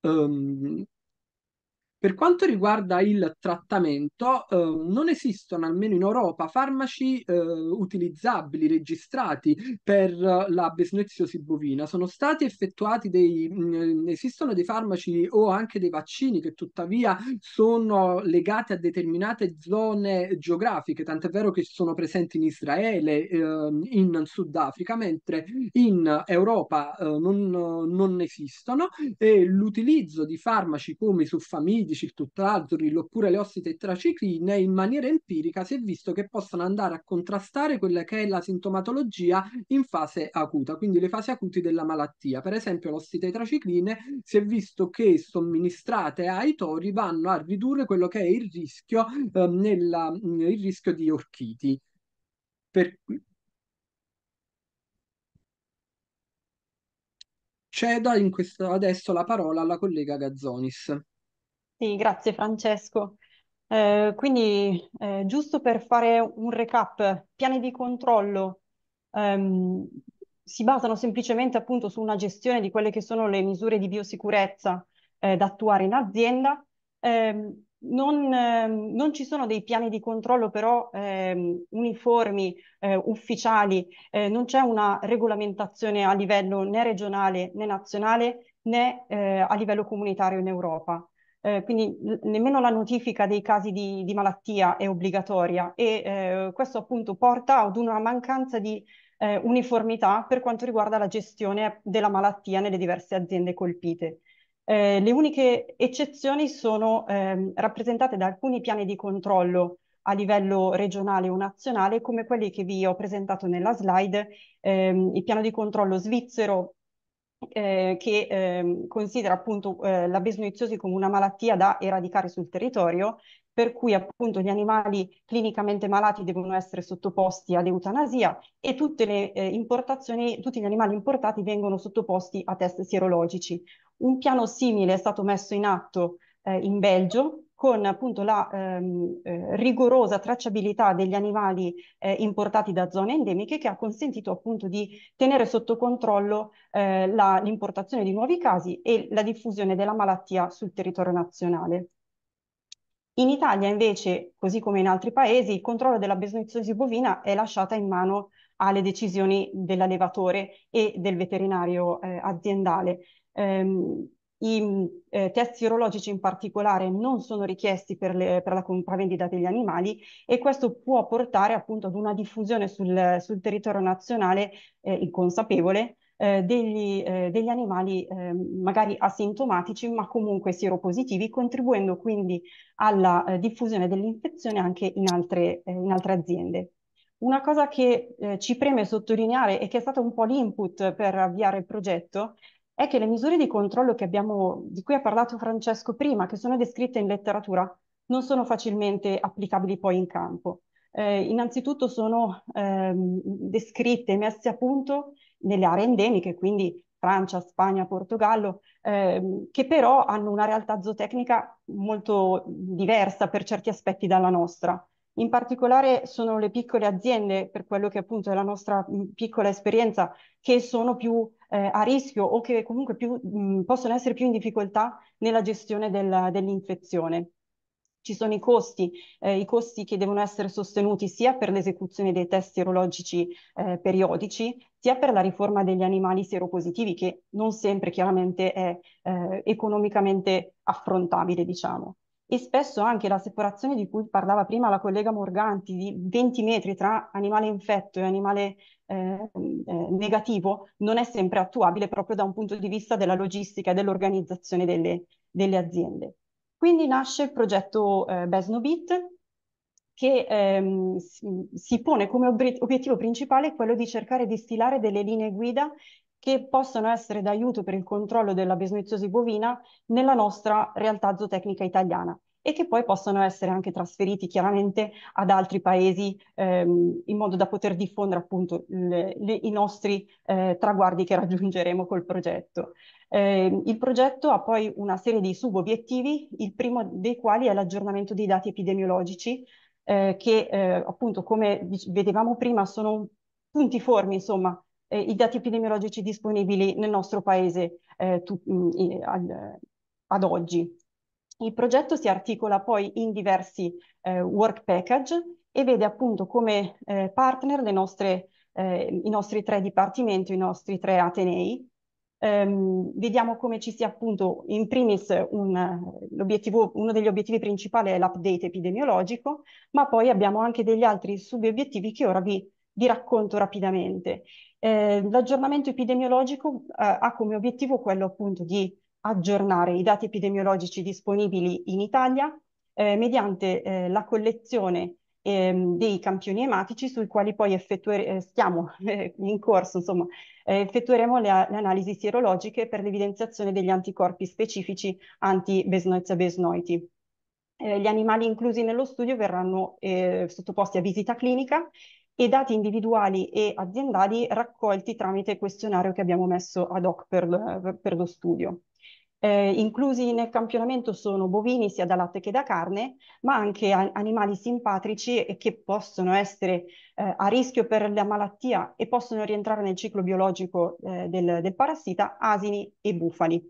Um, per quanto riguarda il trattamento, eh, non esistono, almeno in Europa, farmaci eh, utilizzabili, registrati per la besneziosi bovina. Sono stati effettuati dei... Mh, mm, esistono dei farmaci o anche dei vaccini che tuttavia sono legati a determinate zone geografiche, tant'è vero che sono presenti in Israele, eh, in Sudafrica, mentre in Europa eh, non, non esistono e l'utilizzo di farmaci come i sulfamidi, 11 tutt'altri oppure le ossitetracicline, in maniera empirica si è visto che possono andare a contrastare quella che è la sintomatologia in fase acuta, quindi le fasi acuti della malattia. Per esempio l'ossitetracicline si è visto che somministrate ai tori vanno a ridurre quello che è il rischio, eh, nella, mm, il rischio di orchiti. Per, cedo in questo, adesso la parola alla collega Gazzonis. Sì, grazie Francesco. Eh, quindi, eh, giusto per fare un recap, piani di controllo ehm, si basano semplicemente appunto su una gestione di quelle che sono le misure di biosicurezza eh, da attuare in azienda. Ehm, non, ehm, non, ci sono dei piani di controllo però ehm, uniformi, eh, ufficiali, eh, non c'è una regolamentazione a livello né regionale né nazionale né eh, a livello comunitario in Europa eh, quindi nemmeno la notifica dei casi di, di malattia è obbligatoria e eh, questo appunto porta ad una mancanza di eh, uniformità per quanto riguarda la gestione della malattia nelle diverse aziende colpite. Eh, le uniche eccezioni sono ehm, rappresentate da alcuni piani di controllo a livello regionale o nazionale, come quelli che vi ho presentato nella slide, ehm, il piano di controllo svizzero eh, che eh, considera appunto eh, la besnoiziosi come una malattia da eradicare sul territorio, per cui appunto gli animali clinicamente malati devono essere sottoposti ad eutanasia e tutte le eh, importazioni, tutti gli animali importati vengono sottoposti a test sierologici. Un piano simile è stato messo in atto eh, in Belgio con appunto la ehm, eh, rigorosa tracciabilità degli animali eh, importati da zone endemiche che ha consentito appunto di tenere sotto controllo eh, l'importazione di nuovi casi e la diffusione della malattia sul territorio nazionale. In Italia invece, così come in altri paesi, il controllo della besnoiziosi bovina è lasciata in mano alle decisioni dell'allevatore e del veterinario eh, aziendale. Ehm, i eh, test sierologici in particolare non sono richiesti per, le, per, la compravendita degli animali e questo può portare appunto ad una diffusione sul, sul territorio nazionale eh, inconsapevole eh, degli, eh, degli, animali ehm, magari asintomatici ma comunque sieropositivi contribuendo quindi alla eh, diffusione dell'infezione anche in altre, eh, in altre aziende. Una cosa che eh, ci preme sottolineare e che è stato un po' l'input per avviare il progetto è che le misure di controllo abbiamo, di cui ha parlato Francesco prima, che sono descritte in letteratura, non sono facilmente applicabili poi in campo. Eh, innanzitutto sono ehm, descritte e messe a punto nelle aree endemiche, quindi Francia, Spagna, Portogallo, ehm, che però hanno una realtà zootecnica molto diversa per certi aspetti dalla nostra. In particolare sono le piccole aziende, per quello che appunto è la nostra piccola esperienza, che sono più eh, a rischio o che comunque più, mh, mm, possono essere più in difficoltà nella gestione del, dell'infezione. Ci sono i costi, eh, i costi che devono essere sostenuti sia per l'esecuzione dei test serologici eh, periodici, sia per la riforma degli animali seropositivi, che non sempre chiaramente è eh, economicamente affrontabile, diciamo. E spesso anche la separazione di cui parlava prima la collega Morganti, di 20 metri tra animale infetto e animale eh, eh, negativo non è sempre attuabile proprio da un punto di vista della logistica e dell'organizzazione delle, delle, aziende. Quindi nasce il progetto eh, Besnobit che ehm, si pone come ob obiettivo principale quello di cercare di stilare delle linee guida che possono essere d'aiuto per il controllo della besniziosi bovina nella nostra realtà zootecnica italiana e che poi possono essere anche trasferiti chiaramente ad altri paesi ehm, in modo da poter diffondere appunto le, le, i nostri eh, traguardi che raggiungeremo col progetto. Eh, il progetto ha poi una serie di sub-obiettivi, il primo dei quali è l'aggiornamento dei dati epidemiologici eh, che eh, appunto come vedevamo prima sono puntiformi insomma eh, i dati epidemiologici disponibili nel nostro paese eh, tu, mh, mm, ad, ad oggi. Il progetto si articola poi in diversi eh, work package e vede appunto come eh, partner nostre, eh, i nostri tre dipartimenti, i nostri tre Atenei. Ehm, vediamo come ci sia appunto in primis un, uno degli obiettivi principali è l'update epidemiologico, ma poi abbiamo anche degli altri subobiettivi che ora vi, vi racconto rapidamente. Eh, l'aggiornamento epidemiologico eh, ha come obiettivo quello appunto di aggiornare i dati epidemiologici disponibili in Italia eh, mediante eh, la collezione ehm, dei campioni ematici sui quali poi effettuere, eh, stiamo eh, in corso, insomma, eh, effettueremo le, le, analisi sierologiche per l'evidenziazione degli anticorpi specifici anti-besnoizia besnoiti. Eh, gli animali inclusi nello studio verranno sottoposti a visita clinica e dati individuali e aziendali raccolti tramite questionario che abbiamo messo ad hoc per, per lo studio. Eh, inclusi nel campionamento sono bovini sia da latte che da carne, ma anche a- animali simpatici e che possono essere eh, a rischio per la malattia e possono rientrare nel ciclo biologico eh, del, del parassita, asini e bufali.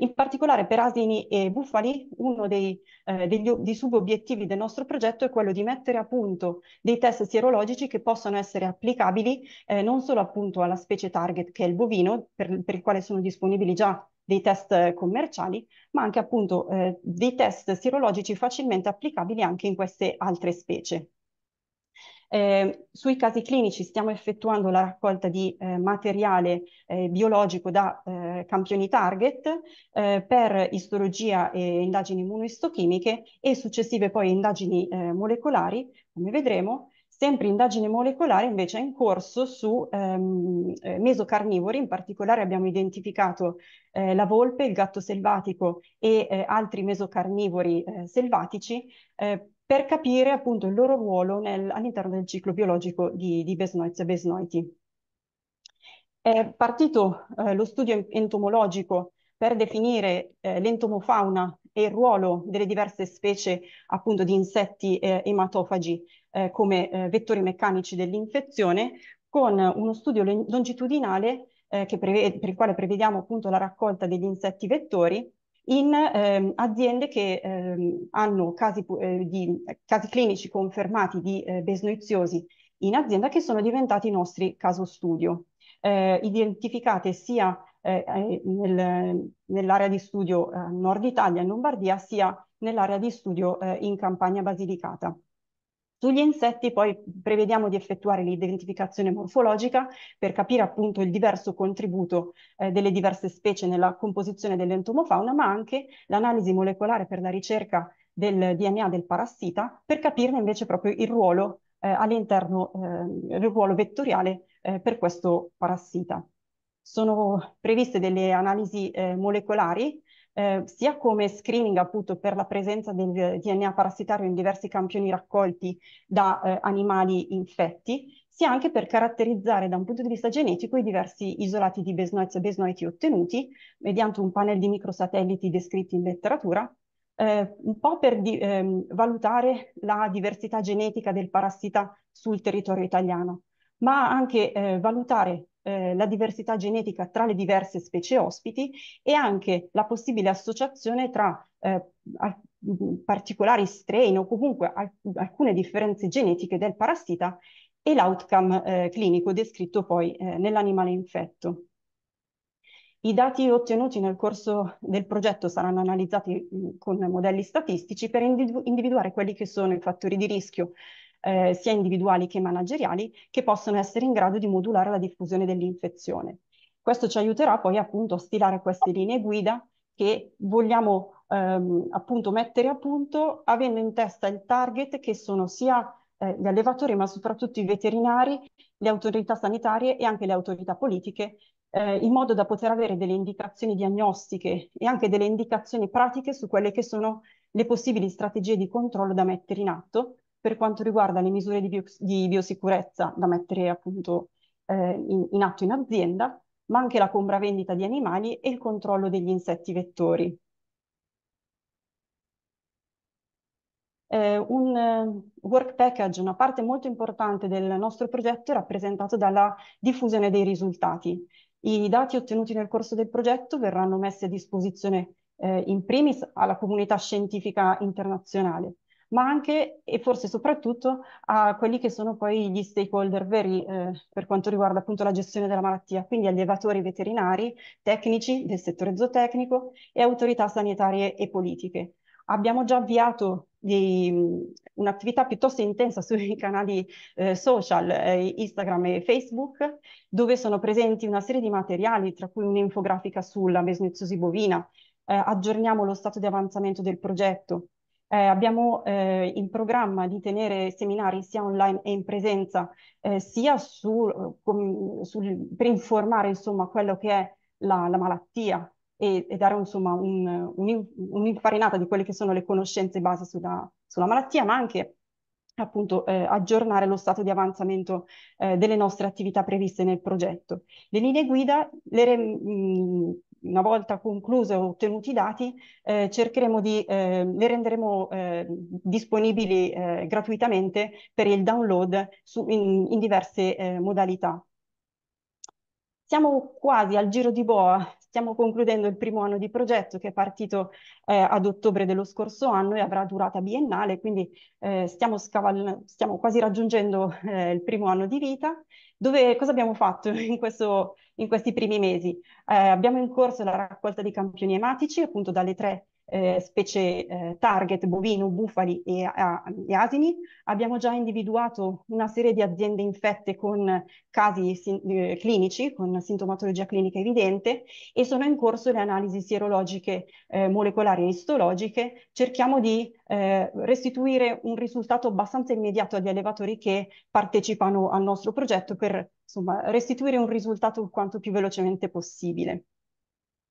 In particolare per asini e bufali, uno dei, eh, degli, dei subobiettivi del nostro progetto è quello di mettere a punto dei test sierologici che possano essere applicabili eh, non solo appunto alla specie target che è il bovino, per, per il quale sono disponibili già dei test commerciali, ma anche appunto eh, dei test sirologici facilmente applicabili anche in queste altre specie. Eh, sui casi clinici stiamo effettuando la raccolta di eh, materiale eh, biologico da eh, campioni target eh, per istologia e indagini immunistochimiche e successive poi indagini eh, molecolari, come vedremo, Sempre indagine molecolare invece è in corso su ehm, eh, mesocarnivori, in particolare abbiamo identificato eh, la volpe, il gatto selvatico e eh, altri mesocarnivori eh, selvatici eh, per capire appunto il loro ruolo all'interno del ciclo biologico di, di Besnoizia besnoiti. È partito eh, lo studio entomologico per definire l'entomofauna e il ruolo delle diverse specie appunto di insetti ematofagi eh, come eh, vettori meccanici dell'infezione con uno studio longitudinale eh, per il quale prevediamo appunto la raccolta degli insetti vettori in ehm, aziende che ehm, hanno casi, eh, di, casi, clinici confermati di eh, besnoiziosi in azienda che sono diventati i nostri caso studio, eh, identificate sia eh, eh, nel, nell'area di studio eh, nord Italia e Lombardia sia nell'area di studio in Campania Basilicata. Sugli insetti poi prevediamo di effettuare l'identificazione morfologica per capire appunto il diverso contributo eh, delle diverse specie nella composizione dell'entomofauna, ma anche l'analisi molecolare per la ricerca del DNA del parassita per capirne invece proprio il ruolo eh, all'interno, eh, il ruolo vettoriale eh, per questo parassita. Sono previste delle analisi eh, molecolari eh, sia come screening appunto per la presenza del DNA parassitario in diversi campioni raccolti da eh, animali infetti, sia anche per caratterizzare da un punto di vista genetico i diversi isolati di besnoiti e besnoiti ottenuti mediante un panel di microsatelliti descritti in letteratura, eh, un po' per di, ehm, valutare la diversità genetica del parassita sul territorio italiano, ma anche eh, valutare eh, la diversità genetica tra le diverse specie ospiti e anche la possibile associazione tra eh, particolari strain o comunque alc alcune differenze genetiche del parassita e l'outcome eh, clinico descritto poi eh, nell'animale infetto. I dati ottenuti nel corso del progetto saranno analizzati mm, con modelli statistici per individu individuare quelli che sono i fattori di rischio eh, sia individuali che manageriali, che possono essere in grado di modulare la diffusione dell'infezione. Questo ci aiuterà poi appunto a stilare queste linee guida che vogliamo ehm, appunto mettere a punto avendo in testa il target che sono sia eh, gli allevatori ma soprattutto i veterinari, le autorità sanitarie e anche le autorità politiche eh, in modo da poter avere delle indicazioni diagnostiche e anche delle indicazioni pratiche su quelle che sono le possibili strategie di controllo da mettere in atto per quanto riguarda le misure di, bio, di biosicurezza da mettere appunto eh, in, in atto in azienda, ma anche la compravendita di animali e il controllo degli insetti vettori. Eh, un eh, work package, una parte molto importante del nostro progetto è rappresentato dalla diffusione dei risultati. I dati ottenuti nel corso del progetto verranno messi a disposizione eh, in primis alla comunità scientifica internazionale, ma anche e forse soprattutto a quelli che sono poi gli stakeholder veri eh, per quanto riguarda appunto la gestione della malattia, quindi allevatori veterinari, tecnici del settore zootecnico e autorità sanitarie e politiche. Abbiamo già avviato un'attività piuttosto intensa sui canali eh, social, eh, Instagram e Facebook, dove sono presenti una serie di materiali, tra cui un'infografica sulla mesneziosi bovina, eh, aggiorniamo lo stato di avanzamento del progetto, eh, abbiamo eh, in programma di tenere seminari sia online e in presenza, eh, sia su, com, sul, per informare insomma, quello che è la, la malattia e, e dare insomma, un, un, un'infarinata di quelle che sono le conoscenze base sulla, sulla malattia, ma anche appunto eh, aggiornare lo stato di avanzamento eh, delle nostre attività previste nel progetto. Le linee guida le re, mh, mm, una volta concluse o ottenuti i dati, eh, cercheremo di, eh, le renderemo eh, disponibili eh, gratuitamente per il download su, in, in diverse eh, modalità. Siamo quasi al giro di boa, stiamo concludendo il primo anno di progetto che è partito eh, ad ottobre dello scorso anno e avrà durata biennale, quindi eh, stiamo, stiamo, quasi raggiungendo eh, il primo anno di vita dove, cosa abbiamo fatto in, questo, in questi primi mesi? Eh, abbiamo in corso la raccolta di campioni ematici, appunto dalle 3 eh, specie eh, target bovino, bufali e, a, e, asini. Abbiamo già individuato una serie di aziende infette con casi sin, eh, clinici, con sintomatologia clinica evidente e sono in corso le analisi sierologiche, eh, molecolari e istologiche. Cerchiamo di eh, restituire un risultato abbastanza immediato agli allevatori che partecipano al nostro progetto per insomma, restituire un risultato quanto più velocemente possibile.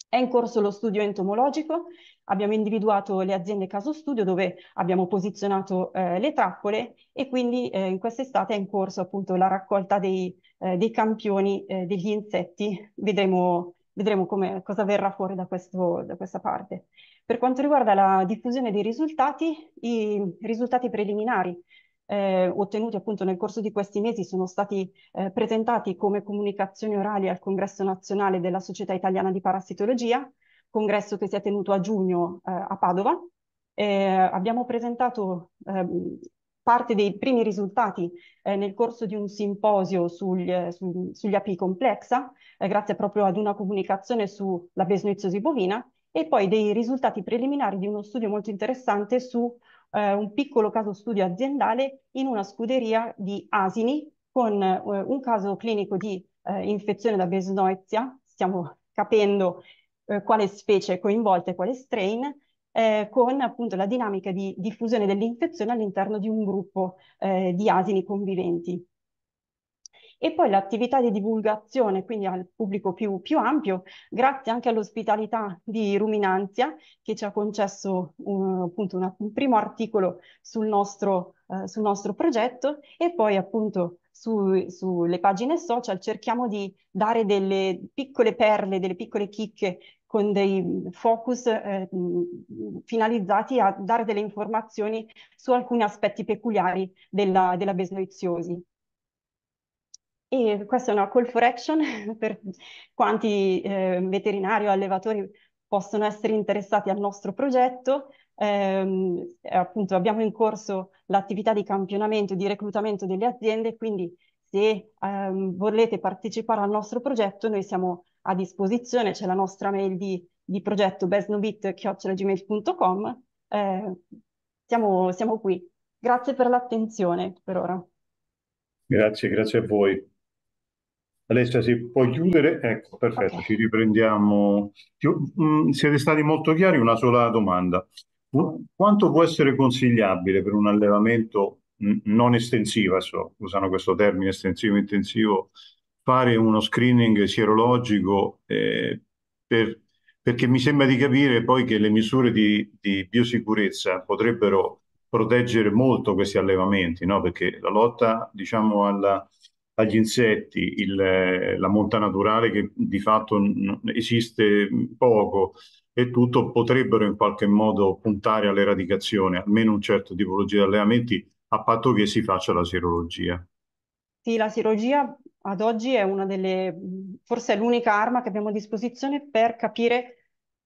È in corso lo studio entomologico, abbiamo individuato le aziende caso studio dove abbiamo posizionato eh, le trappole e quindi eh, in quest'estate è in corso appunto la raccolta dei, eh, dei campioni eh, degli insetti, vedremo, vedremo come, cosa verrà fuori da, questo, da questa parte. Per quanto riguarda la diffusione dei risultati, i risultati preliminari eh, ottenuti appunto nel corso di questi mesi sono stati eh, presentati come comunicazioni orali al Congresso Nazionale della Società Italiana di Parassitologia, congresso che si è tenuto a giugno eh, a Padova. abbiamo presentato ehm, parte dei primi risultati eh, nel corso di un simposio sugli, su, eh, sugli api complexa, eh, grazie proprio ad una comunicazione sulla besnoiziosi bovina, e poi dei risultati preliminari di uno studio molto interessante su eh, un piccolo caso studio aziendale in una scuderia di asini con eh, un caso clinico di eh, infezione da besnoizia, stiamo capendo eh, quale specie è coinvolta e quale strain, eh, con appunto la dinamica di diffusione dell'infezione all'interno di un gruppo eh, di asini conviventi e poi l'attività di divulgazione, quindi al pubblico più, più ampio, grazie anche all'ospitalità di Ruminanzia che ci ha concesso un, appunto una, un primo articolo sul nostro, eh, sul nostro progetto e poi appunto su, sulle pagine social cerchiamo di dare delle piccole perle, delle piccole chicche con dei focus eh, finalizzati a dare delle informazioni su alcuni aspetti peculiari della, della besnoiziosi. E questa è una call for action per quanti eh, veterinari o allevatori possono essere interessati al nostro progetto. Eh, appunto abbiamo in corso l'attività di campionamento e di reclutamento delle aziende, quindi se ehm, volete partecipare al nostro progetto noi siamo a disposizione, c'è la nostra mail di, di progetto besnobit.gmail.com, eh, siamo, siamo qui. Grazie per l'attenzione per ora. Grazie, grazie a voi. Alessia, si può chiudere, ecco, perfetto, okay. ci riprendiamo. Mm, siete stati molto chiari, una sola domanda. Quanto può essere consigliabile per un allevamento mm, non estensivo, so, usano questo termine estensivo intensivo, fare uno screening sierologico eh, per, perché mi sembra di capire poi che le misure di, di biosicurezza potrebbero proteggere molto questi allevamenti, no? perché la lotta diciamo, alla, agli insetti, il, la monta naturale che di fatto esiste poco e tutto, potrebbero in qualche modo puntare all'eradicazione, almeno un certo tipologia di allevamenti, a patto che si faccia la sirologia. Sì, la sirologia ad oggi è una delle, forse è l'unica arma che abbiamo a disposizione per capire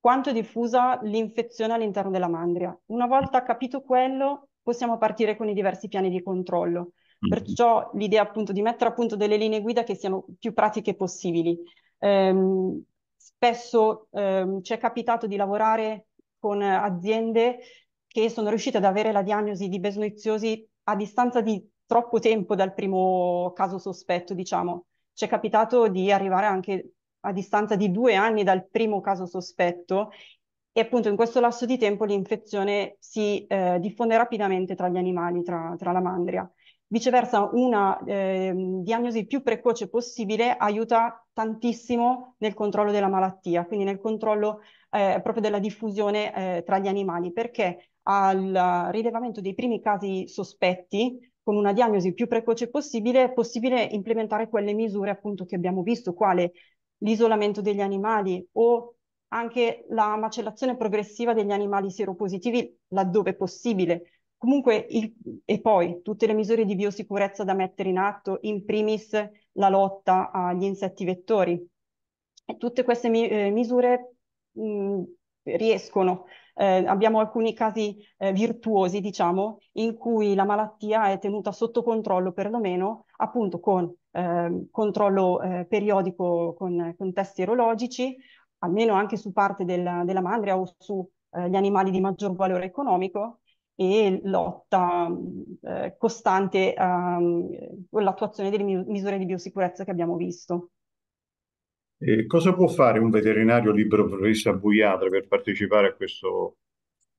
quanto è diffusa l'infezione all'interno della mandria. Una volta capito quello, possiamo partire con i diversi piani di controllo. Mm-hmm. Perciò l'idea appunto di mettere a punto delle linee guida che siano più pratiche possibili. Ehm, spesso ehm, ci è capitato di lavorare con aziende che sono riuscite ad avere la diagnosi di besnoiziosi a distanza di troppo tempo dal primo caso sospetto, diciamo. Ci è capitato di arrivare anche a distanza di due anni dal primo caso sospetto e appunto in questo lasso di tempo l'infezione si eh, diffonde rapidamente tra gli animali, tra, tra la mandria. Viceversa, una eh, diagnosi più precoce possibile aiuta tantissimo nel controllo della malattia, quindi nel controllo eh, proprio della diffusione eh, tra gli animali, perché al rilevamento dei primi casi sospetti, con una diagnosi più precoce possibile, è possibile implementare quelle misure appunto che abbiamo visto, quale l'isolamento degli animali o anche la macellazione progressiva degli animali seropositivi laddove possibile, Comunque, il, e poi tutte le misure di biosicurezza da mettere in atto, in primis la lotta agli insetti vettori. E tutte queste mi, eh, misure mh, mm, riescono. Eh, abbiamo alcuni casi eh, virtuosi, diciamo, in cui la malattia è tenuta sotto controllo perlomeno appunto con ehm, controllo eh, periodico con, con, test serologici, almeno anche su parte del, della mandria o su eh, gli animali di maggior valore economico, e lotta eh, costante ehm, con l'attuazione delle misure di biosicurezza che abbiamo visto. E cosa può fare un veterinario libero professionista buiatra per partecipare a questo,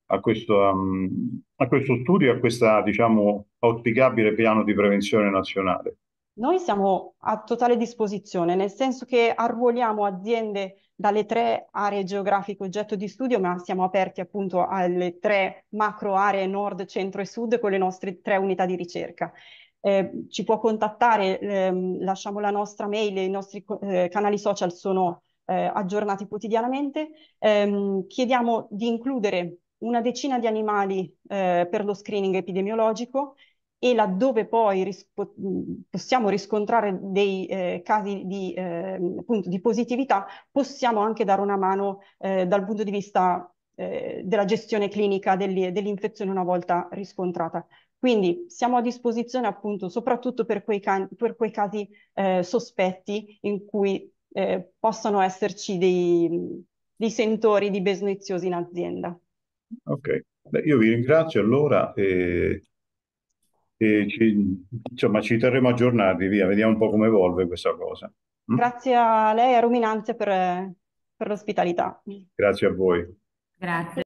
a questo, um, a questo studio a questo diciamo, auspicabile piano di prevenzione nazionale? Noi siamo a totale disposizione, nel senso che arruoliamo aziende dalle tre aree geografiche oggetto di studio, ma siamo aperti appunto alle tre macro aree nord, centro e sud con le nostre tre unità di ricerca. Eh, ci può contattare, ehm, lasciamo la nostra mail, i nostri eh, canali social sono eh, aggiornati quotidianamente. Ehm, chiediamo di includere una decina di animali eh, per lo screening epidemiologico e laddove poi rispo- possiamo riscontrare dei eh, casi di, eh, appunto, di, positività, possiamo anche dare una mano eh, dal punto di vista eh, della gestione clinica degli, dell'infezione una volta riscontrata. Quindi siamo a disposizione appunto soprattutto per quei, can- per quei casi eh, sospetti in cui eh, possano esserci dei, dei sentori di besniziosi in azienda. Ok, Beh, io vi ringrazio allora e e ci, insomma, ci terremo aggiornati, via, vediamo un po' come evolve questa cosa. Mm? Grazie a lei e a Ruminanze per, per l'ospitalità. Grazie a voi. Grazie.